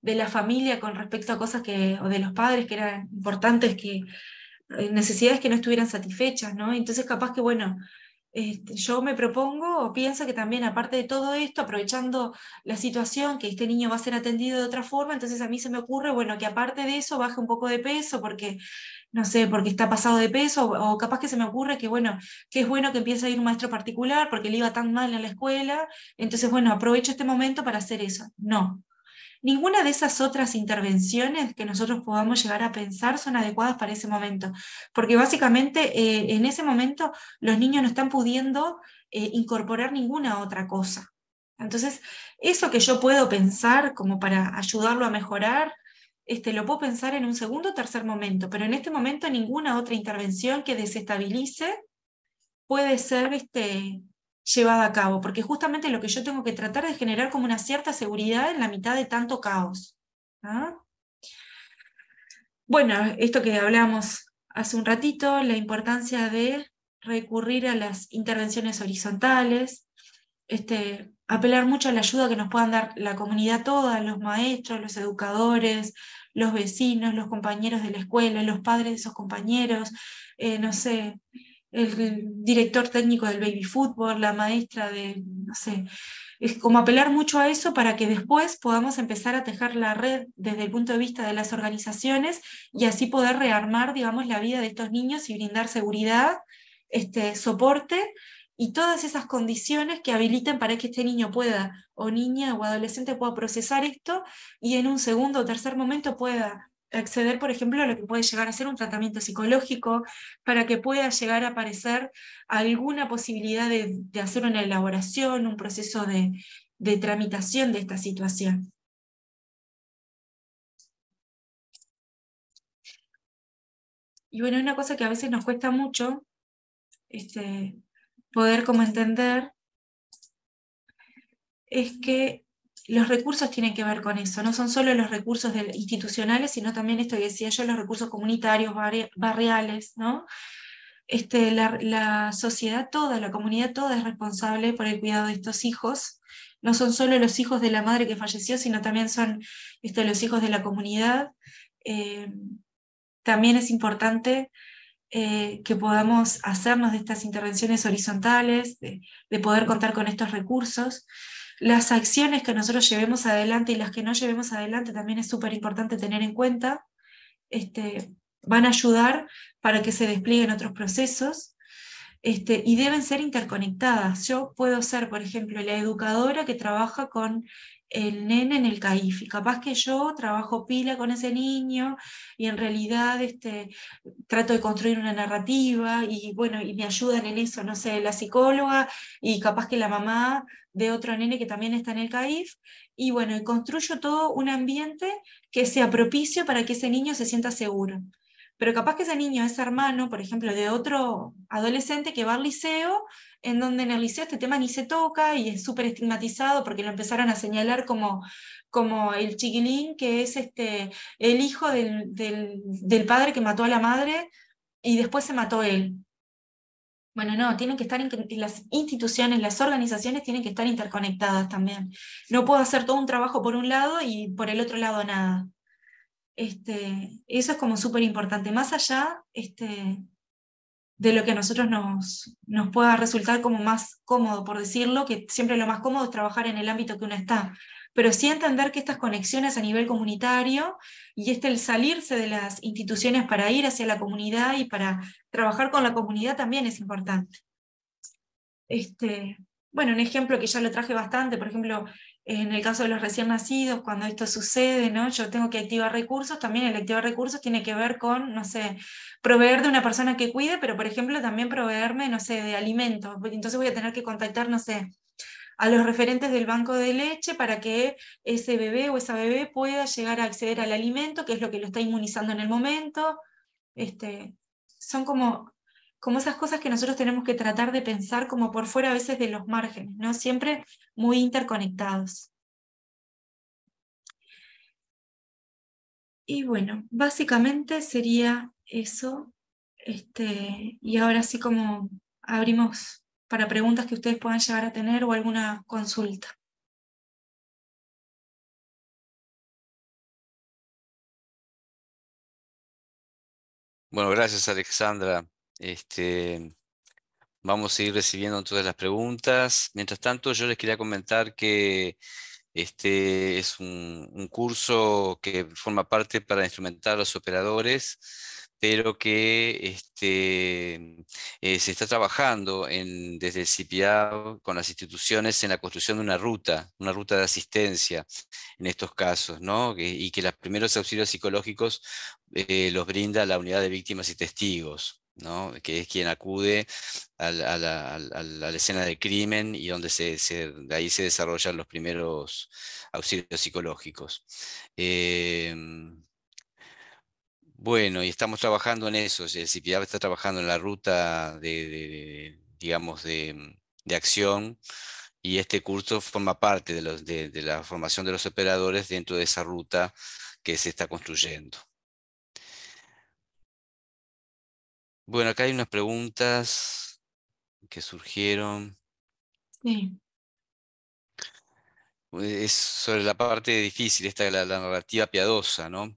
de la familia con respecto a cosas que, o de los padres que eran importantes, que eh, necesidades que no estuvieran satisfechas, ¿no? Entonces capaz que, bueno, este, yo me propongo o pienso que también, aparte de todo esto, aprovechando la situación, que este niño va a ser atendido de otra forma, entonces a mí se me ocurre, bueno, que aparte de eso baje un poco de peso porque, no sé, porque está pasado de peso, o, capaz que se me ocurre que, bueno, que es bueno que empiece a ir un maestro particular porque le iba tan mal en la escuela, entonces, bueno, aprovecho este momento para hacer eso. No, Ninguna de esas otras intervenciones que nosotros podamos llegar a pensar son adecuadas para ese momento, porque básicamente eh, en ese momento los niños no están pudiendo eh, incorporar ninguna otra cosa. Entonces, eso que yo puedo pensar como para ayudarlo a mejorar, este, lo puedo pensar en un segundo o tercer momento, pero en este momento ninguna otra intervención que desestabilice puede ser este, llevada a cabo, porque justamente lo que yo tengo que tratar es generar como una cierta seguridad en la mitad de tanto caos. ¿ah? Bueno, esto que hablamos hace un ratito, la importancia de recurrir a las intervenciones horizontales, este, apelar mucho a la ayuda que nos puedan dar la comunidad toda, los maestros, los educadores, los vecinos, los compañeros de la escuela, los padres de esos compañeros, eh, no sé, el director técnico del baby fútbol, la maestra de, no sé, es como apelar mucho a eso para que después podamos empezar a tejer la red desde el punto de vista de las organizaciones y así poder rearmar, digamos, la vida de estos niños y brindar seguridad, este, soporte y todas esas condiciones que habiliten para que este niño pueda, o niña o adolescente pueda procesar esto y en un segundo o tercer momento pueda acceder, por ejemplo, a lo que puede llegar a ser un tratamiento psicológico, para que pueda llegar a aparecer alguna posibilidad de, hacer una elaboración, un proceso de, tramitación de esta situación. Y bueno, una cosa que a veces nos cuesta mucho este, poder como entender es que los recursos tienen que ver con eso, no son solo los recursos institucionales, sino también esto que decía yo, los recursos comunitarios, barriales, ¿no? Este, la, sociedad toda, la comunidad toda es responsable por el cuidado de estos hijos. No son solo los hijos de la madre que falleció, sino también son este, los hijos de la comunidad. Eh, también es importante eh, que podamos hacernos de estas intervenciones horizontales, de poder contar con estos recursos las acciones que nosotros llevemos adelante y las que no llevemos adelante también es súper importante tener en cuenta, este, van a ayudar para que se desplieguen otros procesos este, y deben ser interconectadas. Yo puedo ser, por ejemplo, la educadora que trabaja con el nene en el CAIF. Y capaz que yo trabajo pila con ese niño y en realidad este, trato de construir una narrativa y bueno, y me ayudan en eso, no sé, la psicóloga y capaz que la mamá de otro nene que también está en el CAIF. Y bueno, y construyo todo un ambiente que sea propicio para que ese niño se sienta seguro pero capaz que ese niño es hermano, por ejemplo, de otro adolescente que va al liceo, en donde en el liceo este tema ni se toca y es súper estigmatizado porque lo empezaron a señalar como, como el chiquilín que es este, el hijo del, del, padre que mató a la madre y después se mató él. Bueno, no, tienen que estar las instituciones, las organizaciones tienen que estar interconectadas también. No puedo hacer todo un trabajo por un lado y por el otro lado nada. Este, eso es como súper importante, más allá este, de lo que a nosotros nos, nos pueda resultar como más cómodo, por decirlo, que siempre lo más cómodo es trabajar en el ámbito que uno está, pero sí entender que estas conexiones a nivel comunitario y este el salirse de las instituciones para ir hacia la comunidad y para trabajar con la comunidad también es importante. Este, bueno, un ejemplo que ya lo traje bastante, por ejemplo, en el caso de los recién nacidos, cuando esto sucede, ¿no? Yo tengo que activar recursos, también el activar recursos tiene que ver con, no sé, proveer de una persona que cuide, pero por ejemplo también proveerme, no sé, de alimentos. Entonces voy a tener que contactar, no sé, a los referentes del banco de leche para que ese bebé o esa bebé pueda llegar a acceder al alimento, que es lo que lo está inmunizando en el momento. Este, son como como esas cosas que nosotros tenemos que tratar de pensar como por fuera a veces de los márgenes, ¿no? Siempre muy interconectados. Y bueno, básicamente sería eso. Este, y ahora sí como abrimos para preguntas que ustedes puedan llegar a tener o alguna consulta. Bueno, gracias Alexandra este, vamos a ir recibiendo todas las preguntas. Mientras tanto, yo les quería comentar que este es un, curso que forma parte para instrumentar a los operadores pero que este, eh, se está trabajando desde el CPA con las instituciones en la construcción de una ruta, una ruta de asistencia en estos casos, ¿no? y que los primeros auxilios psicológicos eh, los brinda la unidad de víctimas y testigos. ¿no? que es quien acude a la, escena del crimen y donde de ahí se desarrollan los primeros auxilios psicológicos. Em, bueno, y estamos trabajando en eso, el CIPIAB está trabajando en la ruta de, acción y este curso forma parte de la formación de los operadores dentro de esa ruta que se está construyendo. Bueno, acá hay unas preguntas que surgieron. Sí. Eh, es sobre la parte difícil, esta la, la narrativa piadosa, ¿no?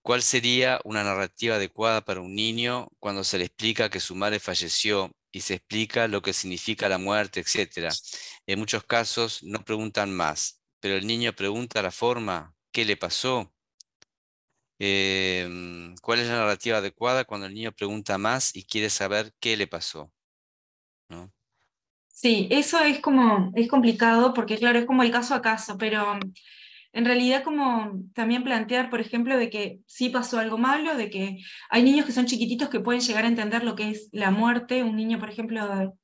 ¿Cuál sería una narrativa adecuada para un niño cuando se le explica que su madre falleció y se explica lo que significa la muerte, etcétera? En muchos casos no preguntan más, pero el niño pregunta la forma, qué le pasó, Em, ¿Cuál es la narrativa adecuada cuando el niño pregunta más y quiere saber qué le pasó? Sí, eso es como, es complicado porque claro, es como el caso a caso, pero en realidad como también plantear, por ejemplo, de que sí pasó algo malo, de que hay niños que son chiquititos que pueden llegar a entender lo que es la muerte, un niño, por ejemplo,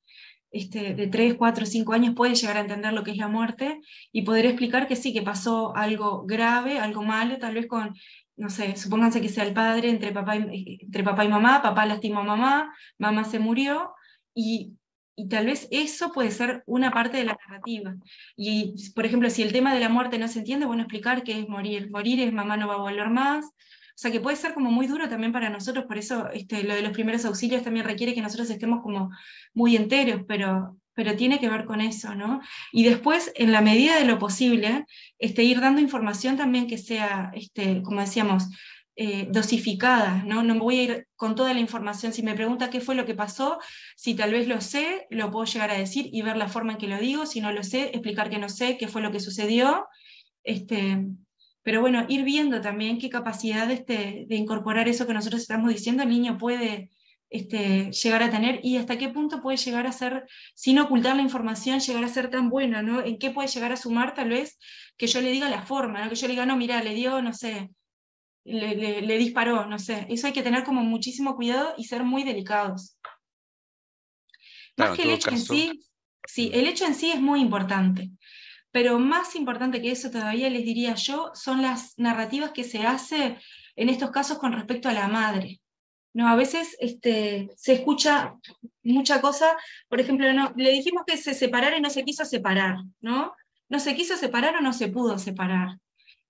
este, de 3, 4, 5 años puede llegar a entender lo que es la muerte y poder explicar que sí, que pasó algo grave, algo malo, tal vez con no sé, supónganse que sea el padre entre papá y, entre papá y mamá, papá lastimó a mamá, mamá se murió, y, tal vez eso puede ser una parte de la narrativa. Y, por ejemplo, si el tema de la muerte no se entiende, bueno, explicar qué es morir. Morir es mamá no va a volver más. O sea, que puede ser como muy duro también para nosotros, por eso este, lo de los primeros auxilios también requiere que nosotros estemos como muy enteros, pero pero tiene que ver con eso, ¿no? Y después, en la medida de lo posible, este, ir dando información también que sea, este, como decíamos, eh, dosificada, ¿no? No me voy a ir con toda la información. Si me pregunta qué fue lo que pasó, si tal vez lo sé, lo puedo llegar a decir y ver la forma en que lo digo. Si no lo sé, explicar que no sé qué fue lo que sucedió. Este, pero bueno, ir viendo también qué capacidad este, de incorporar eso que nosotros estamos diciendo el niño puede, este, llegar a tener y hasta qué punto puede llegar a ser, sin ocultar la información, llegar a ser tan buena, ¿no? ¿En qué puede llegar a sumar tal vez que yo le diga la forma, ¿no? que yo le diga, no, mira, le dio, no sé, le, disparó, no sé. Eso hay que tener como muchísimo cuidado y ser muy delicados. que el hecho en sí, sí, el hecho en sí es muy importante. Pero más importante que eso todavía les diría yo son las narrativas que se hace en estos casos con respecto a la madre no, a veces este, se escucha mucha cosa. Por ejemplo, le dijimos que se separara y no se quiso separar, ¿no? No se quiso separar o no se pudo separar.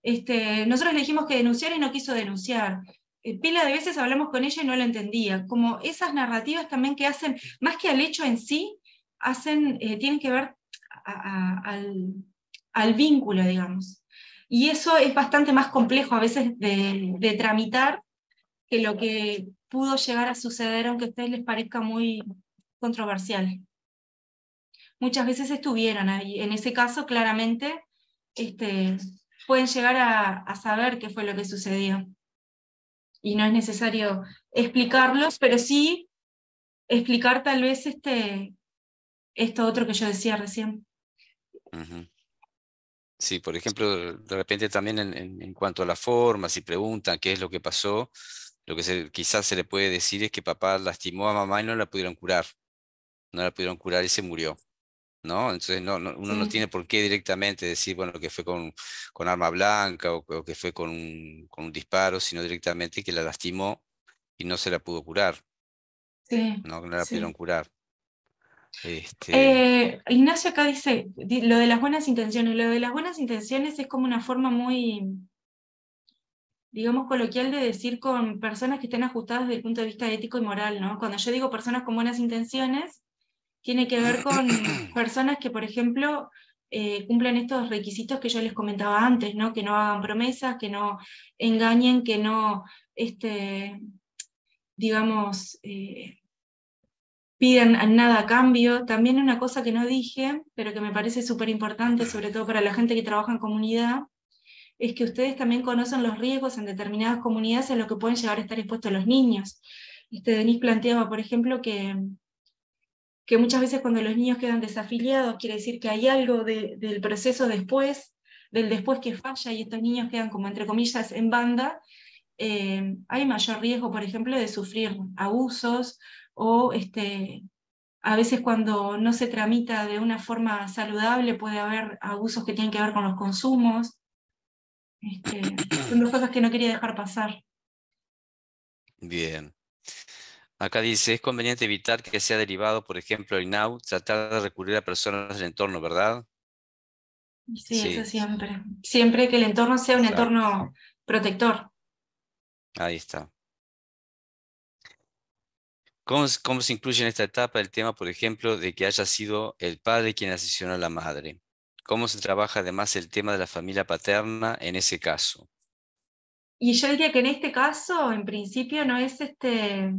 Este, nosotros le dijimos que denunciar y no quiso denunciar. Eh, pila de veces hablamos con ella y no lo entendía. Como esas narrativas también que hacen, más que al hecho en sí, hacen, eh, tienen que ver al, vínculo, digamos. Y eso es bastante más complejo a veces de, de tramitar que lo que pudo llegar a suceder, aunque a ustedes les parezca muy controversial. Muchas veces estuvieron ahí. En ese caso, claramente, este, pueden llegar a, saber qué fue lo que sucedió. Y no es necesario explicarlos, pero sí explicar tal vez este, esto otro que yo decía recién. Sí, por ejemplo, de repente también en, cuanto a la forma, si preguntan qué es lo que pasó, lo que quizás se le puede decir es que papá lastimó a mamá y no la pudieron curar. No la pudieron curar y se murió. ¿no? Entonces no, uno no tiene por qué directamente decir, bueno, que fue con, con arma blanca o, que fue con un, con un, disparo, sino directamente que la lastimó y no se la pudo curar. No, la pudieron curar. Este eh, Ignacio acá dice, lo de las buenas intenciones, lo de las buenas intenciones es como una forma muy digamos, coloquial de decir con personas que estén ajustadas desde el punto de vista ético y moral, ¿no? Cuando yo digo personas con buenas intenciones, tiene que ver con personas que, por ejemplo, eh, cumplan estos requisitos que yo les comentaba antes, ¿no? Que no hagan promesas, que no engañen, que no, este, digamos, eh, pidan nada a cambio. También una cosa que no dije, pero que me parece súper importante, sobre todo para la gente que trabaja en comunidad, es que ustedes también conocen los riesgos en determinadas comunidades en lo que pueden llegar a estar expuestos los niños. Este, Denise planteaba, por ejemplo, que, que muchas veces cuando los niños quedan desafiliados, quiere decir que hay algo del proceso después, del después que falla y estos niños quedan como entre comillas en banda, eh, hay mayor riesgo, por ejemplo, de sufrir abusos o este, a veces cuando no se tramita de una forma saludable puede haber abusos que tienen que ver con los consumos. Este, son dos cosas que no quería dejar pasar. Bien. Acá dice, es conveniente evitar que sea derivado, por ejemplo, el now, tratar de recurrir a personas del entorno, ¿verdad? Sí, eso siempre. Siempre que el entorno sea un entorno protector. Ahí está. ¿Cómo, ¿Cómo, se incluye en esta etapa el tema, por ejemplo, de que haya sido el padre quien asesinó a la madre? ¿Cómo se trabaja además el tema de la familia paterna en ese caso? Y yo diría que en este caso, en principio, no es este...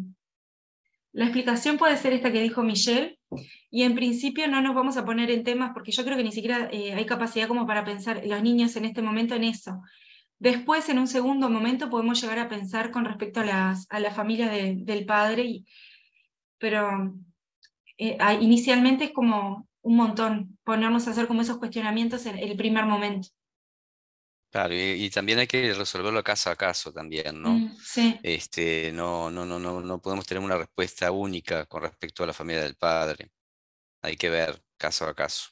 La explicación puede ser esta que dijo Michelle, y en principio no nos vamos a poner en temas porque yo creo que ni siquiera eh, hay capacidad como para pensar los niños en este momento en eso. Después, en un segundo momento, podemos llegar a pensar con respecto a, las, a la familia del padre, pero eh, inicialmente es como un montón ponernos a hacer como esos cuestionamientos en el primer momento. Claro, y, también hay que resolverlo caso a caso también, ¿no? Mm, sí. Este, no, no, no, no, no podemos tener una respuesta única con respecto a la familia del padre. Hay que ver caso a caso.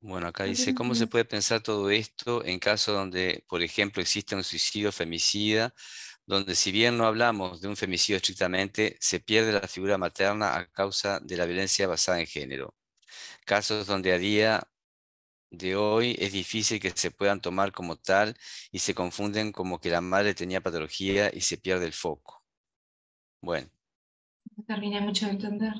Bueno, acá dice, ¿cómo se puede pensar todo esto en caso donde, por ejemplo, existe un suicidio femicida donde si bien no hablamos de un femicidio estrictamente, se pierde la figura materna a causa de la violencia basada en género. Casos donde a día de hoy es difícil que se puedan tomar como tal y se confunden como que la madre tenía patología y se pierde el foco. Bueno. No terminé mucho de entender.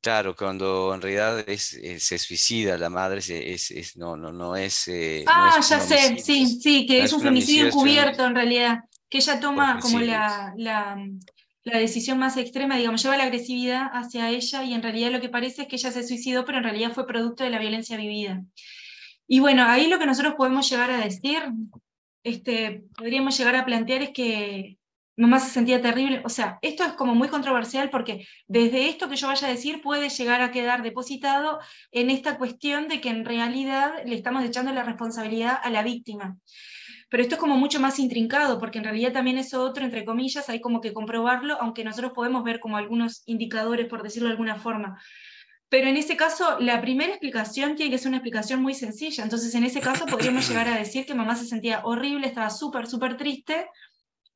Claro, cuando en realidad eh, se suicida la madre, es, no, no, no es... Eh, ah, ya sé, sí, sí, que es, un femicidio encubierto en realidad que ella toma como la, la, decisión más extrema, digamos, lleva la agresividad hacia ella y en realidad lo que parece es que ella se suicidó, pero en realidad fue producto de la violencia vivida. Y bueno, ahí lo que nosotros podemos llegar a decir, este, podríamos llegar a plantear es que mamá se sentía terrible, o sea, esto es como muy controversial porque desde esto que yo vaya a decir puede llegar a quedar depositado en esta cuestión de que en realidad le estamos echando la responsabilidad a la víctima. Pero esto es como mucho más intrincado, porque en realidad también es otro, entre comillas, hay como que comprobarlo, aunque nosotros podemos ver como algunos indicadores, por decirlo de alguna forma. Pero en ese caso, la primera explicación tiene que ser una explicación muy sencilla. Entonces, en ese caso, podríamos llegar a decir que mamá se sentía horrible, estaba súper, súper triste.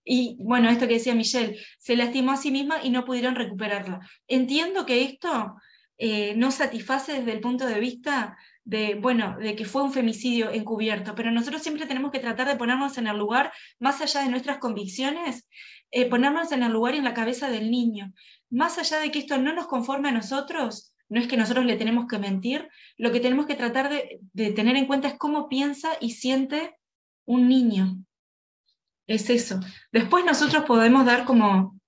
Y bueno, esto que decía Michelle, se lastimó a sí misma y no pudieron recuperarla. Entiendo que esto eh, no satisface desde el punto de vista de, bueno, de que fue un femicidio encubierto, pero nosotros siempre tenemos que tratar de ponernos en el lugar, más allá de nuestras convicciones, eh, ponernos en el lugar y en la cabeza del niño. Más allá de que esto no nos conforme a nosotros, no es que nosotros le tenemos que mentir, lo que tenemos que tratar de, tener en cuenta es cómo piensa y siente un niño. Es eso. Después nosotros podemos dar como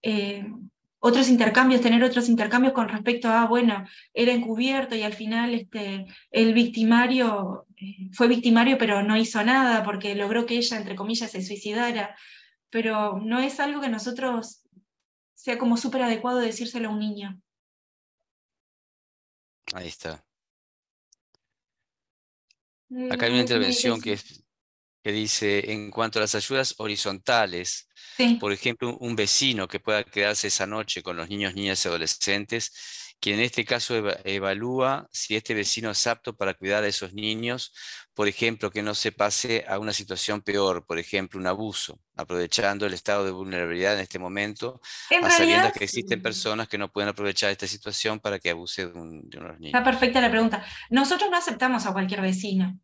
eh, otros intercambios, tener otros intercambios con respecto a, bueno, era encubierto y al final este, el victimario eh, fue victimario pero no hizo nada porque logró que ella, entre comillas, se suicidara. Pero no es algo que nosotros sea como súper adecuado decírselo a un niño. Ahí está. Mm, Acá hay una intervención que, que dice, en cuanto a las ayudas horizontales, por ejemplo, un vecino que pueda quedarse esa noche con los niños, niñas y adolescentes, que en este caso evalúa si este vecino es apto para cuidar a esos niños, por ejemplo, que no se pase a una situación peor, por ejemplo, un abuso, aprovechando el estado de vulnerabilidad en este momento, sabiendo que existen personas que no pueden aprovechar esta situación para que abuse de, unos niños. Está perfecta la pregunta. Nosotros no aceptamos a cualquier vecino.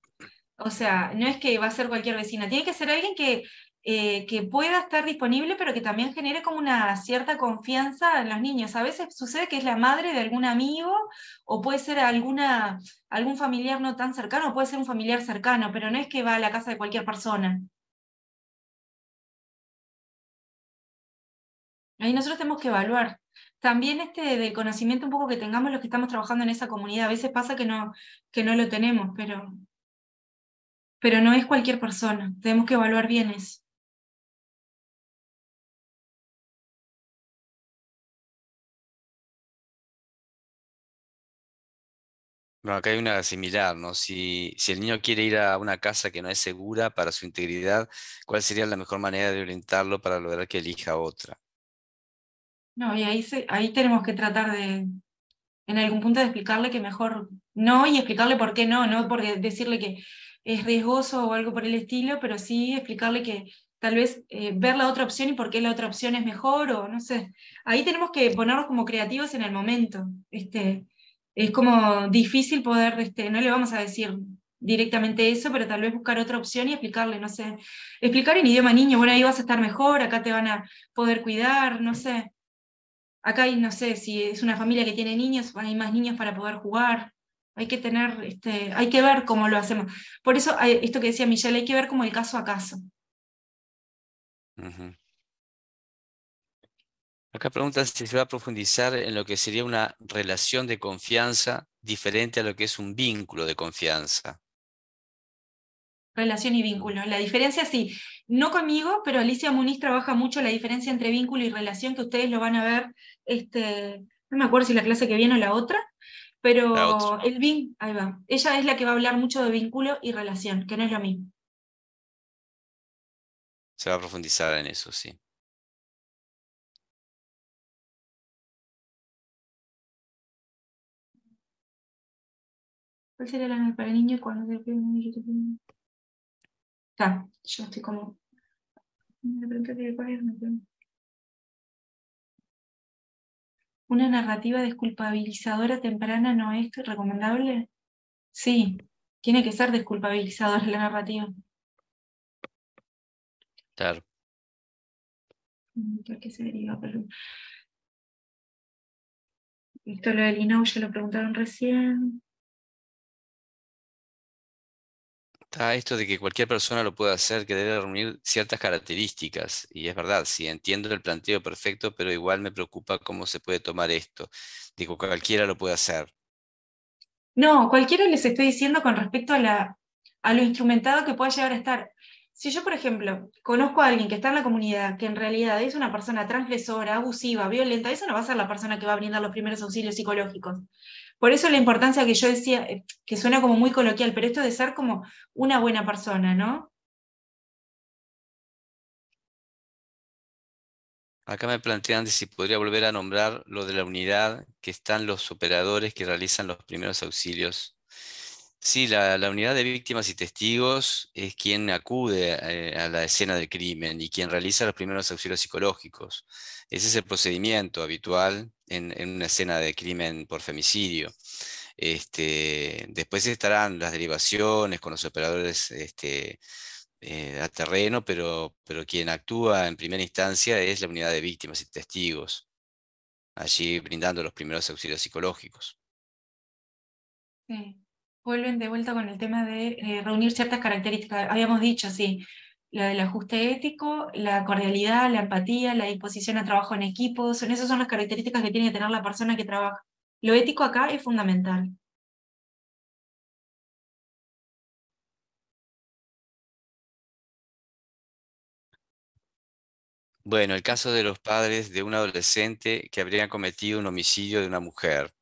O sea, no es que va a ser cualquier vecino. tiene que ser alguien que eh, que pueda estar disponible, pero que también genere como una cierta confianza en los niños. A veces sucede que es la madre de algún amigo o puede ser alguna, algún familiar no tan cercano, puede ser un familiar cercano, pero no es que va a la casa de cualquier persona. Ahí nosotros tenemos que evaluar. También este del conocimiento un poco que tengamos los que estamos trabajando en esa comunidad. A veces pasa que no, que no lo tenemos, pero, pero no es cualquier persona. Tenemos que evaluar bien eso. Bueno, acá hay una similar, ¿no? Si, si, el niño quiere ir a una casa que no es segura para su integridad, ¿cuál sería la mejor manera de orientarlo para lograr que elija otra? No, y ahí, ahí tenemos que tratar de, en algún punto, de explicarle que mejor no y explicarle por qué no, no porque decirle que es riesgoso o algo por el estilo, pero sí explicarle que tal vez eh, ver la otra opción y por qué la otra opción es mejor o no sé. Ahí tenemos que ponernos como creativos en el momento. Este, es como difícil poder, este, no le vamos a decir directamente eso, pero tal vez buscar otra opción y explicarle, no sé, explicar en idioma niño, bueno, ahí vas a estar mejor, acá te van a poder cuidar, no sé. Acá hay, no sé, si es una familia que tiene niños, hay más niños para poder jugar. Hay que tener, este, hay que ver cómo lo hacemos. Por eso, esto que decía Michelle, hay que ver como el caso a caso. Acá preguntan si se va a profundizar en lo que sería una relación de confianza diferente a lo que es un vínculo de confianza. Relación y vínculo. La diferencia sí, no conmigo, pero Alicia Muniz trabaja mucho la diferencia entre vínculo y relación, que ustedes lo van a ver, este, no me acuerdo si la clase que viene o la otra, pero el ahí va. Ella es la que va a hablar mucho de vínculo y relación, que no es lo mismo. Se va a profundizar en eso, sí. ¿Cuál sería la análisis para el niño cuando el niño? Está, yo estoy como. Me cuál es ¿Una narrativa desculpabilizadora temprana no es recomendable? Sí, tiene que ser desculpabilizadora la narrativa. Claro. Mm, ¿Por qué se deriva? Pero... Esto lo del INAU ya lo preguntaron recién. está esto de que cualquier persona lo puede hacer, que debe reunir ciertas características. Y es verdad, sí, entiendo el planteo perfecto, pero igual me preocupa cómo se puede tomar esto. Digo, cualquiera lo puede hacer. No, cualquiera les estoy diciendo con respecto a, a lo instrumentado que pueda llegar a estar. Si yo, por ejemplo, conozco a alguien que está en la comunidad, que en realidad es una persona transgresora, abusiva, violenta, esa no va a ser la persona que va a brindar los primeros auxilios psicológicos. Por eso la importancia que yo decía, eh, que suena como muy coloquial, pero esto de ser como una buena persona, ¿no? Acá me plantean si podría volver a nombrar lo de la unidad que están los operadores que realizan los primeros auxilios Sí, la, unidad de víctimas y testigos es quien acude eh, a, la escena del crimen y quien realiza los primeros auxilios psicológicos. Ese es el procedimiento habitual en, una escena de crimen por femicidio. Este, después estarán las derivaciones con los operadores este, eh, a terreno, pero, quien actúa en primera instancia es la unidad de víctimas y testigos, allí brindando los primeros auxilios psicológicos vuelven de vuelta con el tema de eh, reunir ciertas características. Habíamos dicho, sí, la del ajuste ético, la cordialidad, la empatía, la disposición a trabajo en equipo, esas son las características que tiene que tener la persona que trabaja. Lo ético acá es fundamental. Bueno, el caso de los padres de un adolescente que habrían cometido un homicidio de una mujer.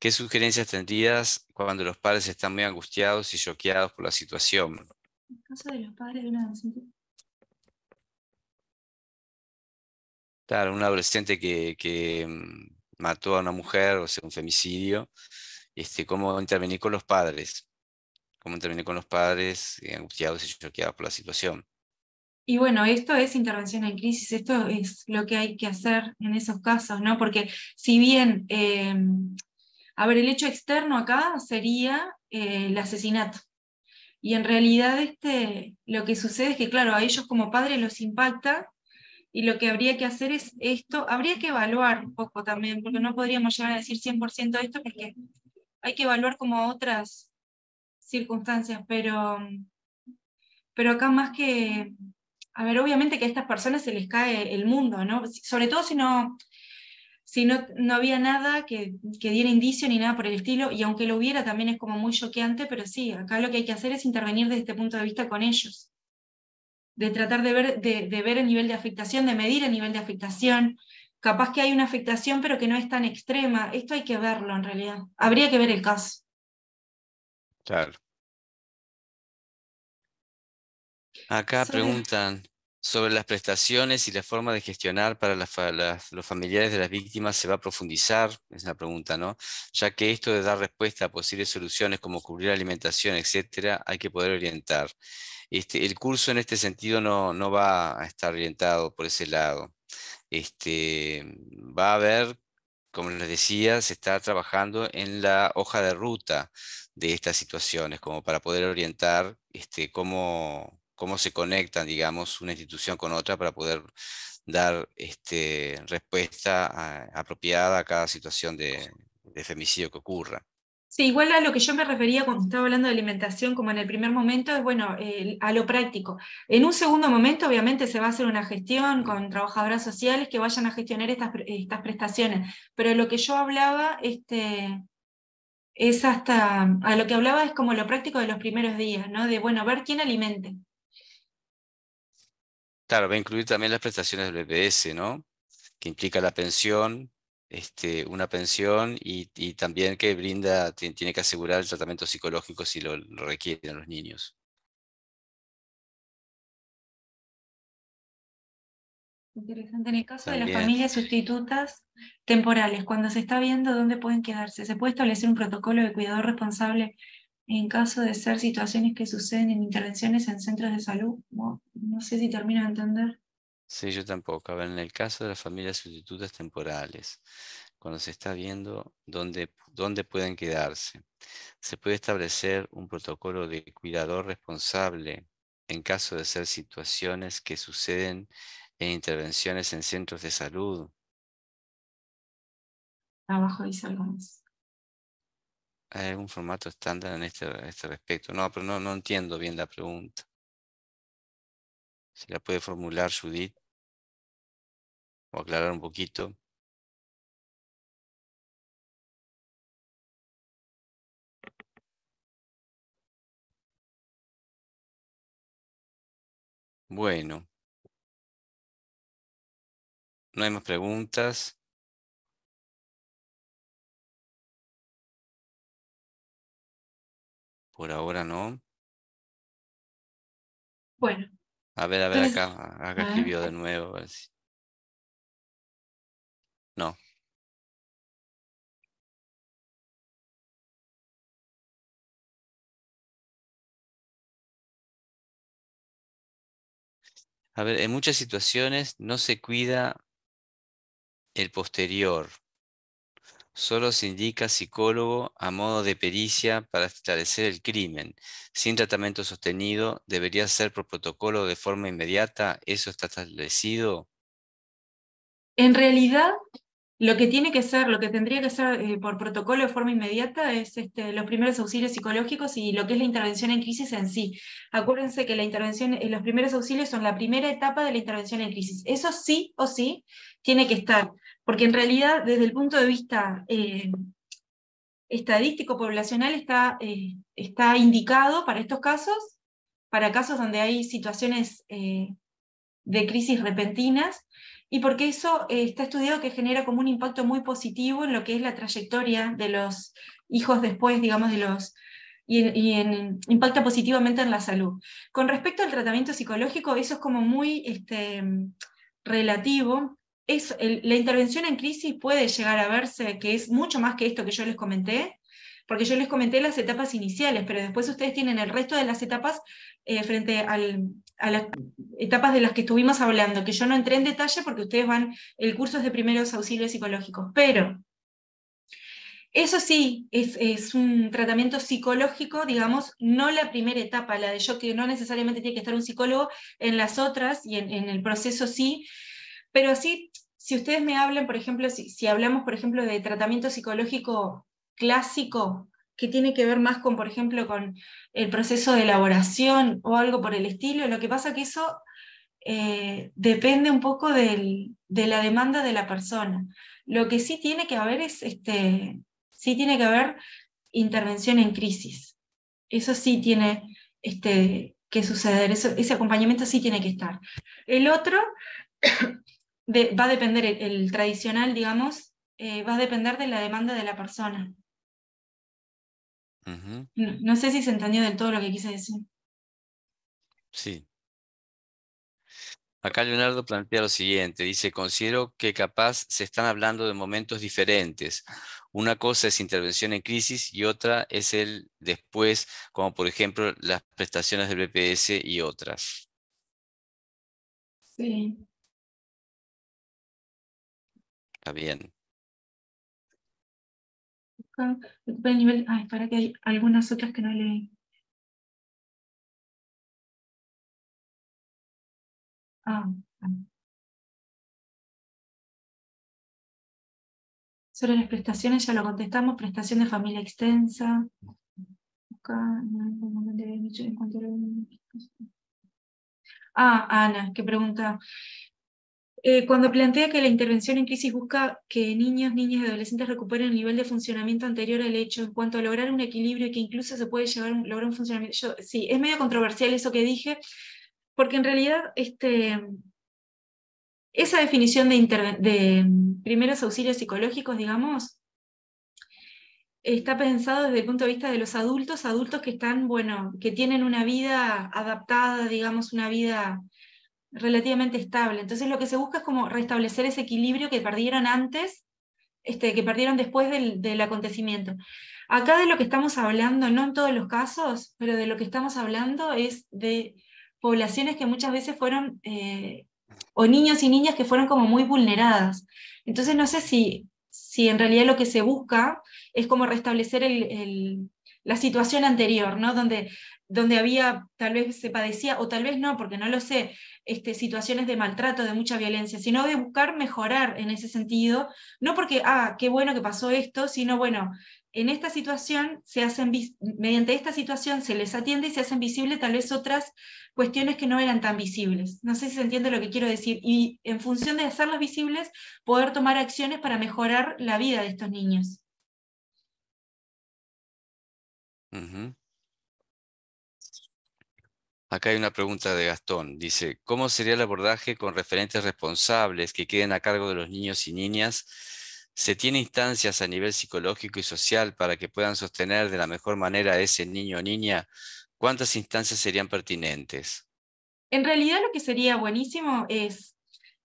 ¿Qué sugerencias tendrías cuando los padres están muy angustiados y choqueados por la situación? En caso de los padres de un adolescente. Claro, un adolescente que, mm, mató a una mujer, o sea, un femicidio. Este, ¿Cómo intervenir con los padres? ¿Cómo intervenir con los padres eh, angustiados y choqueados por la situación? Y bueno, esto es intervención en crisis, esto es lo que hay que hacer en esos casos, ¿no? Porque si bien em, a ver, el hecho externo acá sería eh, el asesinato. Y en realidad este, lo que sucede es que, claro, a ellos como padres los impacta y lo que habría que hacer es esto, habría que evaluar un poco también, porque no podríamos llegar a decir 100% de esto, porque hay que evaluar como otras circunstancias, pero, pero acá más que, a ver, obviamente que a estas personas se les cae el mundo, ¿no? Sobre todo si no, si no, había nada que, diera indicio ni nada por el estilo, y aunque lo hubiera también es como muy choqueante, pero sí, acá lo que hay que hacer es intervenir desde este punto de vista con ellos, de tratar de ver, de, ver el nivel de afectación, de medir el nivel de afectación, capaz que hay una afectación pero que no es tan extrema, esto hay que verlo en realidad, habría que ver el caso. Claro. Acá preguntan, sobre las prestaciones y la forma de gestionar para los familiares de las víctimas se va a profundizar, es la pregunta, ¿no? Ya que esto de dar respuesta a posibles soluciones como cubrir alimentación, etcétera, hay que poder orientar. Este, el curso en este sentido no, va a estar orientado por ese lado. Este, va a haber, como les decía, se está trabajando en la hoja de ruta de estas situaciones, como para poder orientar este, cómo, cómo se conectan, digamos, una institución con otra para poder dar este, respuesta ah, apropiada a cada situación de, femicidio que ocurra. Sí, igual a lo que yo me refería cuando estaba hablando de alimentación, como en el primer momento, es bueno, a lo práctico. En un segundo momento, obviamente, se va a hacer una gestión con trabajadoras sociales que vayan a gestionar estas, estas prestaciones. Pero lo que yo hablaba, este, es hasta, a lo que hablaba es como lo práctico de los primeros días, ¿no? De, bueno, ver quién alimente. Claro, va a incluir también las prestaciones del BPS, ¿no? Que implica la pensión, este, una pensión y, también que brinda, tiene que asegurar el tratamiento psicológico si lo, requieren los niños. Interesante. En el caso de las familias sustitutas temporales, cuando se está viendo dónde pueden quedarse, ¿se puede establecer un protocolo de cuidador responsable en caso de ser situaciones que suceden en intervenciones en centros de salud. No, sé si termino de entender. Sí, yo tampoco. A ver, en el caso de las familias sustitutas temporales, cuando se está viendo dónde, dónde pueden quedarse, se puede establecer un protocolo de cuidador responsable en caso de ser situaciones que suceden en intervenciones en centros de salud. Abajo dice algo más. ¿Hay algún formato estándar en este, este respecto? No, pero no, no entiendo bien la pregunta. Si la puede formular Judith o aclarar un poquito. Bueno. No hay más preguntas. Por ahora no. Bueno. A ver, a ver, acá, acá escribió de nuevo. No. A ver, en muchas situaciones no se cuida el posterior, Solo se indica psicólogo a modo de pericia para establecer el crimen. Sin tratamiento sostenido, debería ser por protocolo de forma inmediata. ¿Eso está establecido? En realidad, lo que tiene que ser, lo que tendría que ser eh, por protocolo de forma inmediata es este, los primeros auxilios psicológicos y lo que es la intervención en crisis en sí. Acuérdense que la intervención, eh, los primeros auxilios son la primera etapa de la intervención en crisis. Eso sí o sí tiene que estar porque en realidad desde el punto de vista eh, estadístico poblacional está, eh, está, indicado para estos casos, para casos donde hay situaciones eh, de crisis repentinas, y porque eso está estudiado que genera como un impacto muy positivo en lo que es la trayectoria de los hijos después, digamos, de los y, impacta positivamente en la salud. Con respecto al tratamiento psicológico, eso es como muy este, relativo, la intervención en crisis puede llegar a verse que es mucho más que esto que yo les comenté, porque yo les comenté las etapas iniciales, pero después ustedes tienen el resto de las etapas eh, frente a las etapas de las que estuvimos hablando, que yo no entré en detalle porque ustedes van, el curso es de primeros auxilios psicológicos, pero eso sí, es, un tratamiento psicológico, digamos, no la primera etapa, la de yo que no necesariamente tiene que estar un psicólogo en las otras y en, en el proceso sí, pero sí si ustedes me hablan, por ejemplo, si, hablamos, por ejemplo, de tratamiento psicológico clásico, que tiene que ver más con, por ejemplo, con el proceso de elaboración o algo por el estilo. Lo que pasa es que eso eh, depende un poco de la demanda de la persona. Lo que sí tiene que haber es, este, sí tiene que haber intervención en crisis. Eso sí tiene este, que suceder, ese acompañamiento sí tiene que estar. El otro va a depender, el, tradicional, digamos, eh, va a depender de la demanda de la persona. no, no, sé si se entendió del todo lo que quise decir. Sí. Acá Leonardo plantea lo siguiente, dice, considero que capaz se están hablando de momentos diferentes. Una cosa es intervención en crisis y otra es el después, como por ejemplo las prestaciones del BPS y otras. Sí bien. para que hay algunas otras que no leí. Ah, ah. Sobre las prestaciones ya lo contestamos, prestación de familia extensa. Acá Ah, Ana, qué pregunta, eh, cuando plantea que la intervención en crisis busca que niños, niñas y adolescentes recuperen el nivel de funcionamiento anterior al hecho en cuanto a lograr un equilibrio y que incluso se puede llevar lograr un funcionamiento. sí, es medio controversial eso que dije, porque en realidad este, esa definición de, de primeros auxilios psicológicos, digamos, está pensado desde el punto de vista de los adultos, adultos que están, bueno, que tienen una vida adaptada, digamos, una vida relativamente estable. Entonces lo que se busca es como restablecer ese equilibrio que perdieron antes, este, que perdieron después del, acontecimiento. Acá de lo que estamos hablando, no en todos los casos, pero de lo que estamos hablando es de poblaciones que muchas veces fueron, eh, o niños y niñas que fueron como muy vulneradas. Entonces no sé si, si en realidad lo que se busca es como restablecer el, la situación anterior, ¿no? Donde donde había, tal vez se padecía, o tal vez no, porque no lo sé, este, situaciones de maltrato, de mucha violencia, sino de buscar mejorar en ese sentido, no porque, ah, qué bueno que pasó esto, sino bueno, en esta situación se hacen, mediante esta situación se les atiende y se hacen visibles tal vez otras cuestiones que no eran tan visibles. No sé si se entiende lo que quiero decir. Y en función de hacerlas visibles, poder tomar acciones para mejorar la vida de estos niños. Acá hay una pregunta de Gastón. Dice, ¿cómo sería el abordaje con referentes responsables que queden a cargo de los niños y niñas? ¿Se tiene instancias a nivel psicológico y social para que puedan sostener de la mejor manera a ese niño o niña? ¿Cuántas instancias serían pertinentes? En realidad lo que sería buenísimo es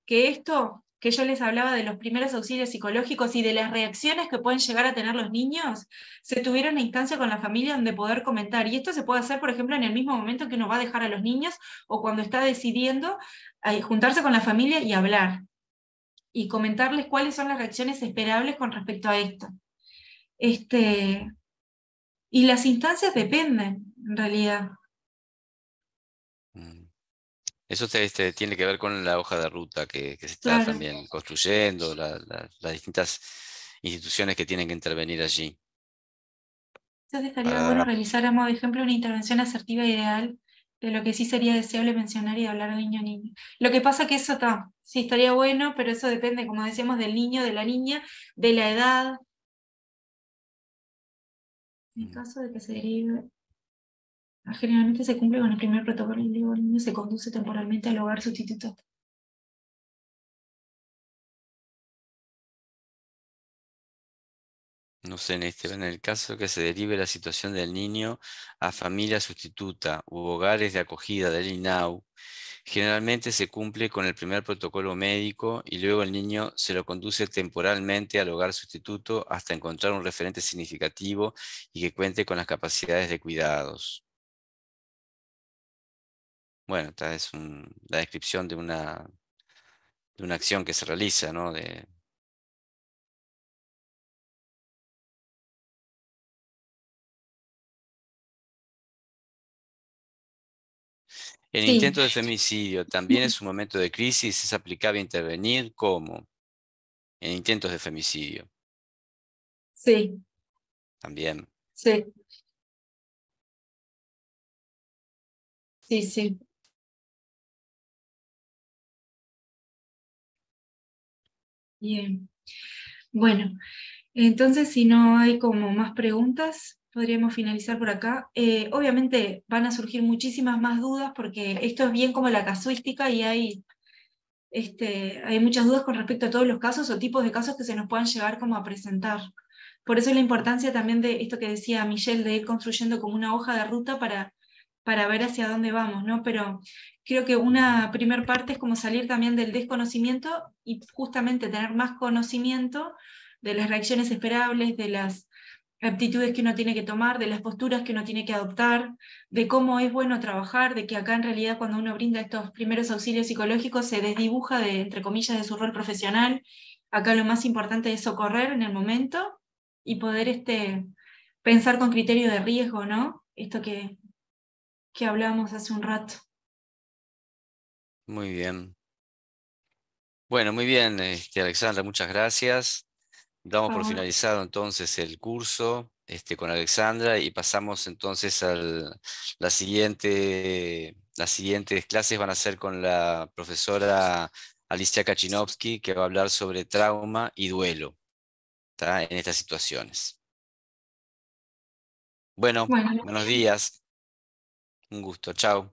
que esto que yo les hablaba de los primeros auxilios psicológicos y de las reacciones que pueden llegar a tener los niños, se tuviera una instancia con la familia donde poder comentar. Y esto se puede hacer, por ejemplo, en el mismo momento que uno va a dejar a los niños o cuando está decidiendo eh, juntarse con la familia y hablar y comentarles cuáles son las reacciones esperables con respecto a esto. Este, y las instancias dependen, en realidad. Eso este, tiene que ver con la hoja de ruta que, se está también construyendo, las distintas instituciones que tienen que intervenir allí. Entonces estaría bueno realizar a modo de ejemplo una intervención asertiva ideal de lo que sí sería deseable mencionar y hablar de niño a niño. Lo que pasa que eso está, sí estaría bueno, pero eso depende, como decíamos, del niño, de la niña, de la edad. En mm. caso de que se derive Generalmente se cumple con el primer protocolo y luego el niño se conduce temporalmente al hogar sustituto. No sé, Néstor, en el caso que se derive la situación del niño a familia sustituta u hogares de acogida del INAU, generalmente se cumple con el primer protocolo médico y luego el niño se lo conduce temporalmente al hogar sustituto hasta encontrar un referente significativo y que cuente con las capacidades de cuidados. Bueno, esta es la descripción de una, de una acción que se realiza, ¿no? De, El intento de femicidio también es un momento de crisis, es aplicable intervenir como en intentos de femicidio. Sí. También. Sí. Sí, sí. Bien. Bueno, entonces si no hay como más preguntas, podríamos finalizar por acá. Eh, obviamente van a surgir muchísimas más dudas porque esto es bien como la casuística y hay, este, hay muchas dudas con respecto a todos los casos o tipos de casos que se nos puedan llegar como a presentar. Por eso es la importancia también de esto que decía Michelle, de ir construyendo como una hoja de ruta para para ver hacia dónde vamos, ¿no? Pero creo que una primer parte es como salir también del desconocimiento y justamente tener más conocimiento de las reacciones esperables, de las aptitudes que uno tiene que tomar, de las posturas que uno tiene que adoptar, de cómo es bueno trabajar, de que acá en realidad cuando uno brinda estos primeros auxilios psicológicos se desdibuja de, entre comillas, de su rol profesional. Acá lo más importante es socorrer en el momento y poder este, pensar con criterio de riesgo, ¿no? Esto que, que hablábamos hace un rato. Muy bien. Bueno, muy bien, este, Alexandra, muchas gracias. Damos por finalizado entonces el curso este, con Alexandra y pasamos entonces a la siguiente, las siguientes clases van a ser con la profesora Alicia Kachinowski, que va a hablar sobre trauma y duelo en estas situaciones. bueno, buenos días. Un gusto, chao.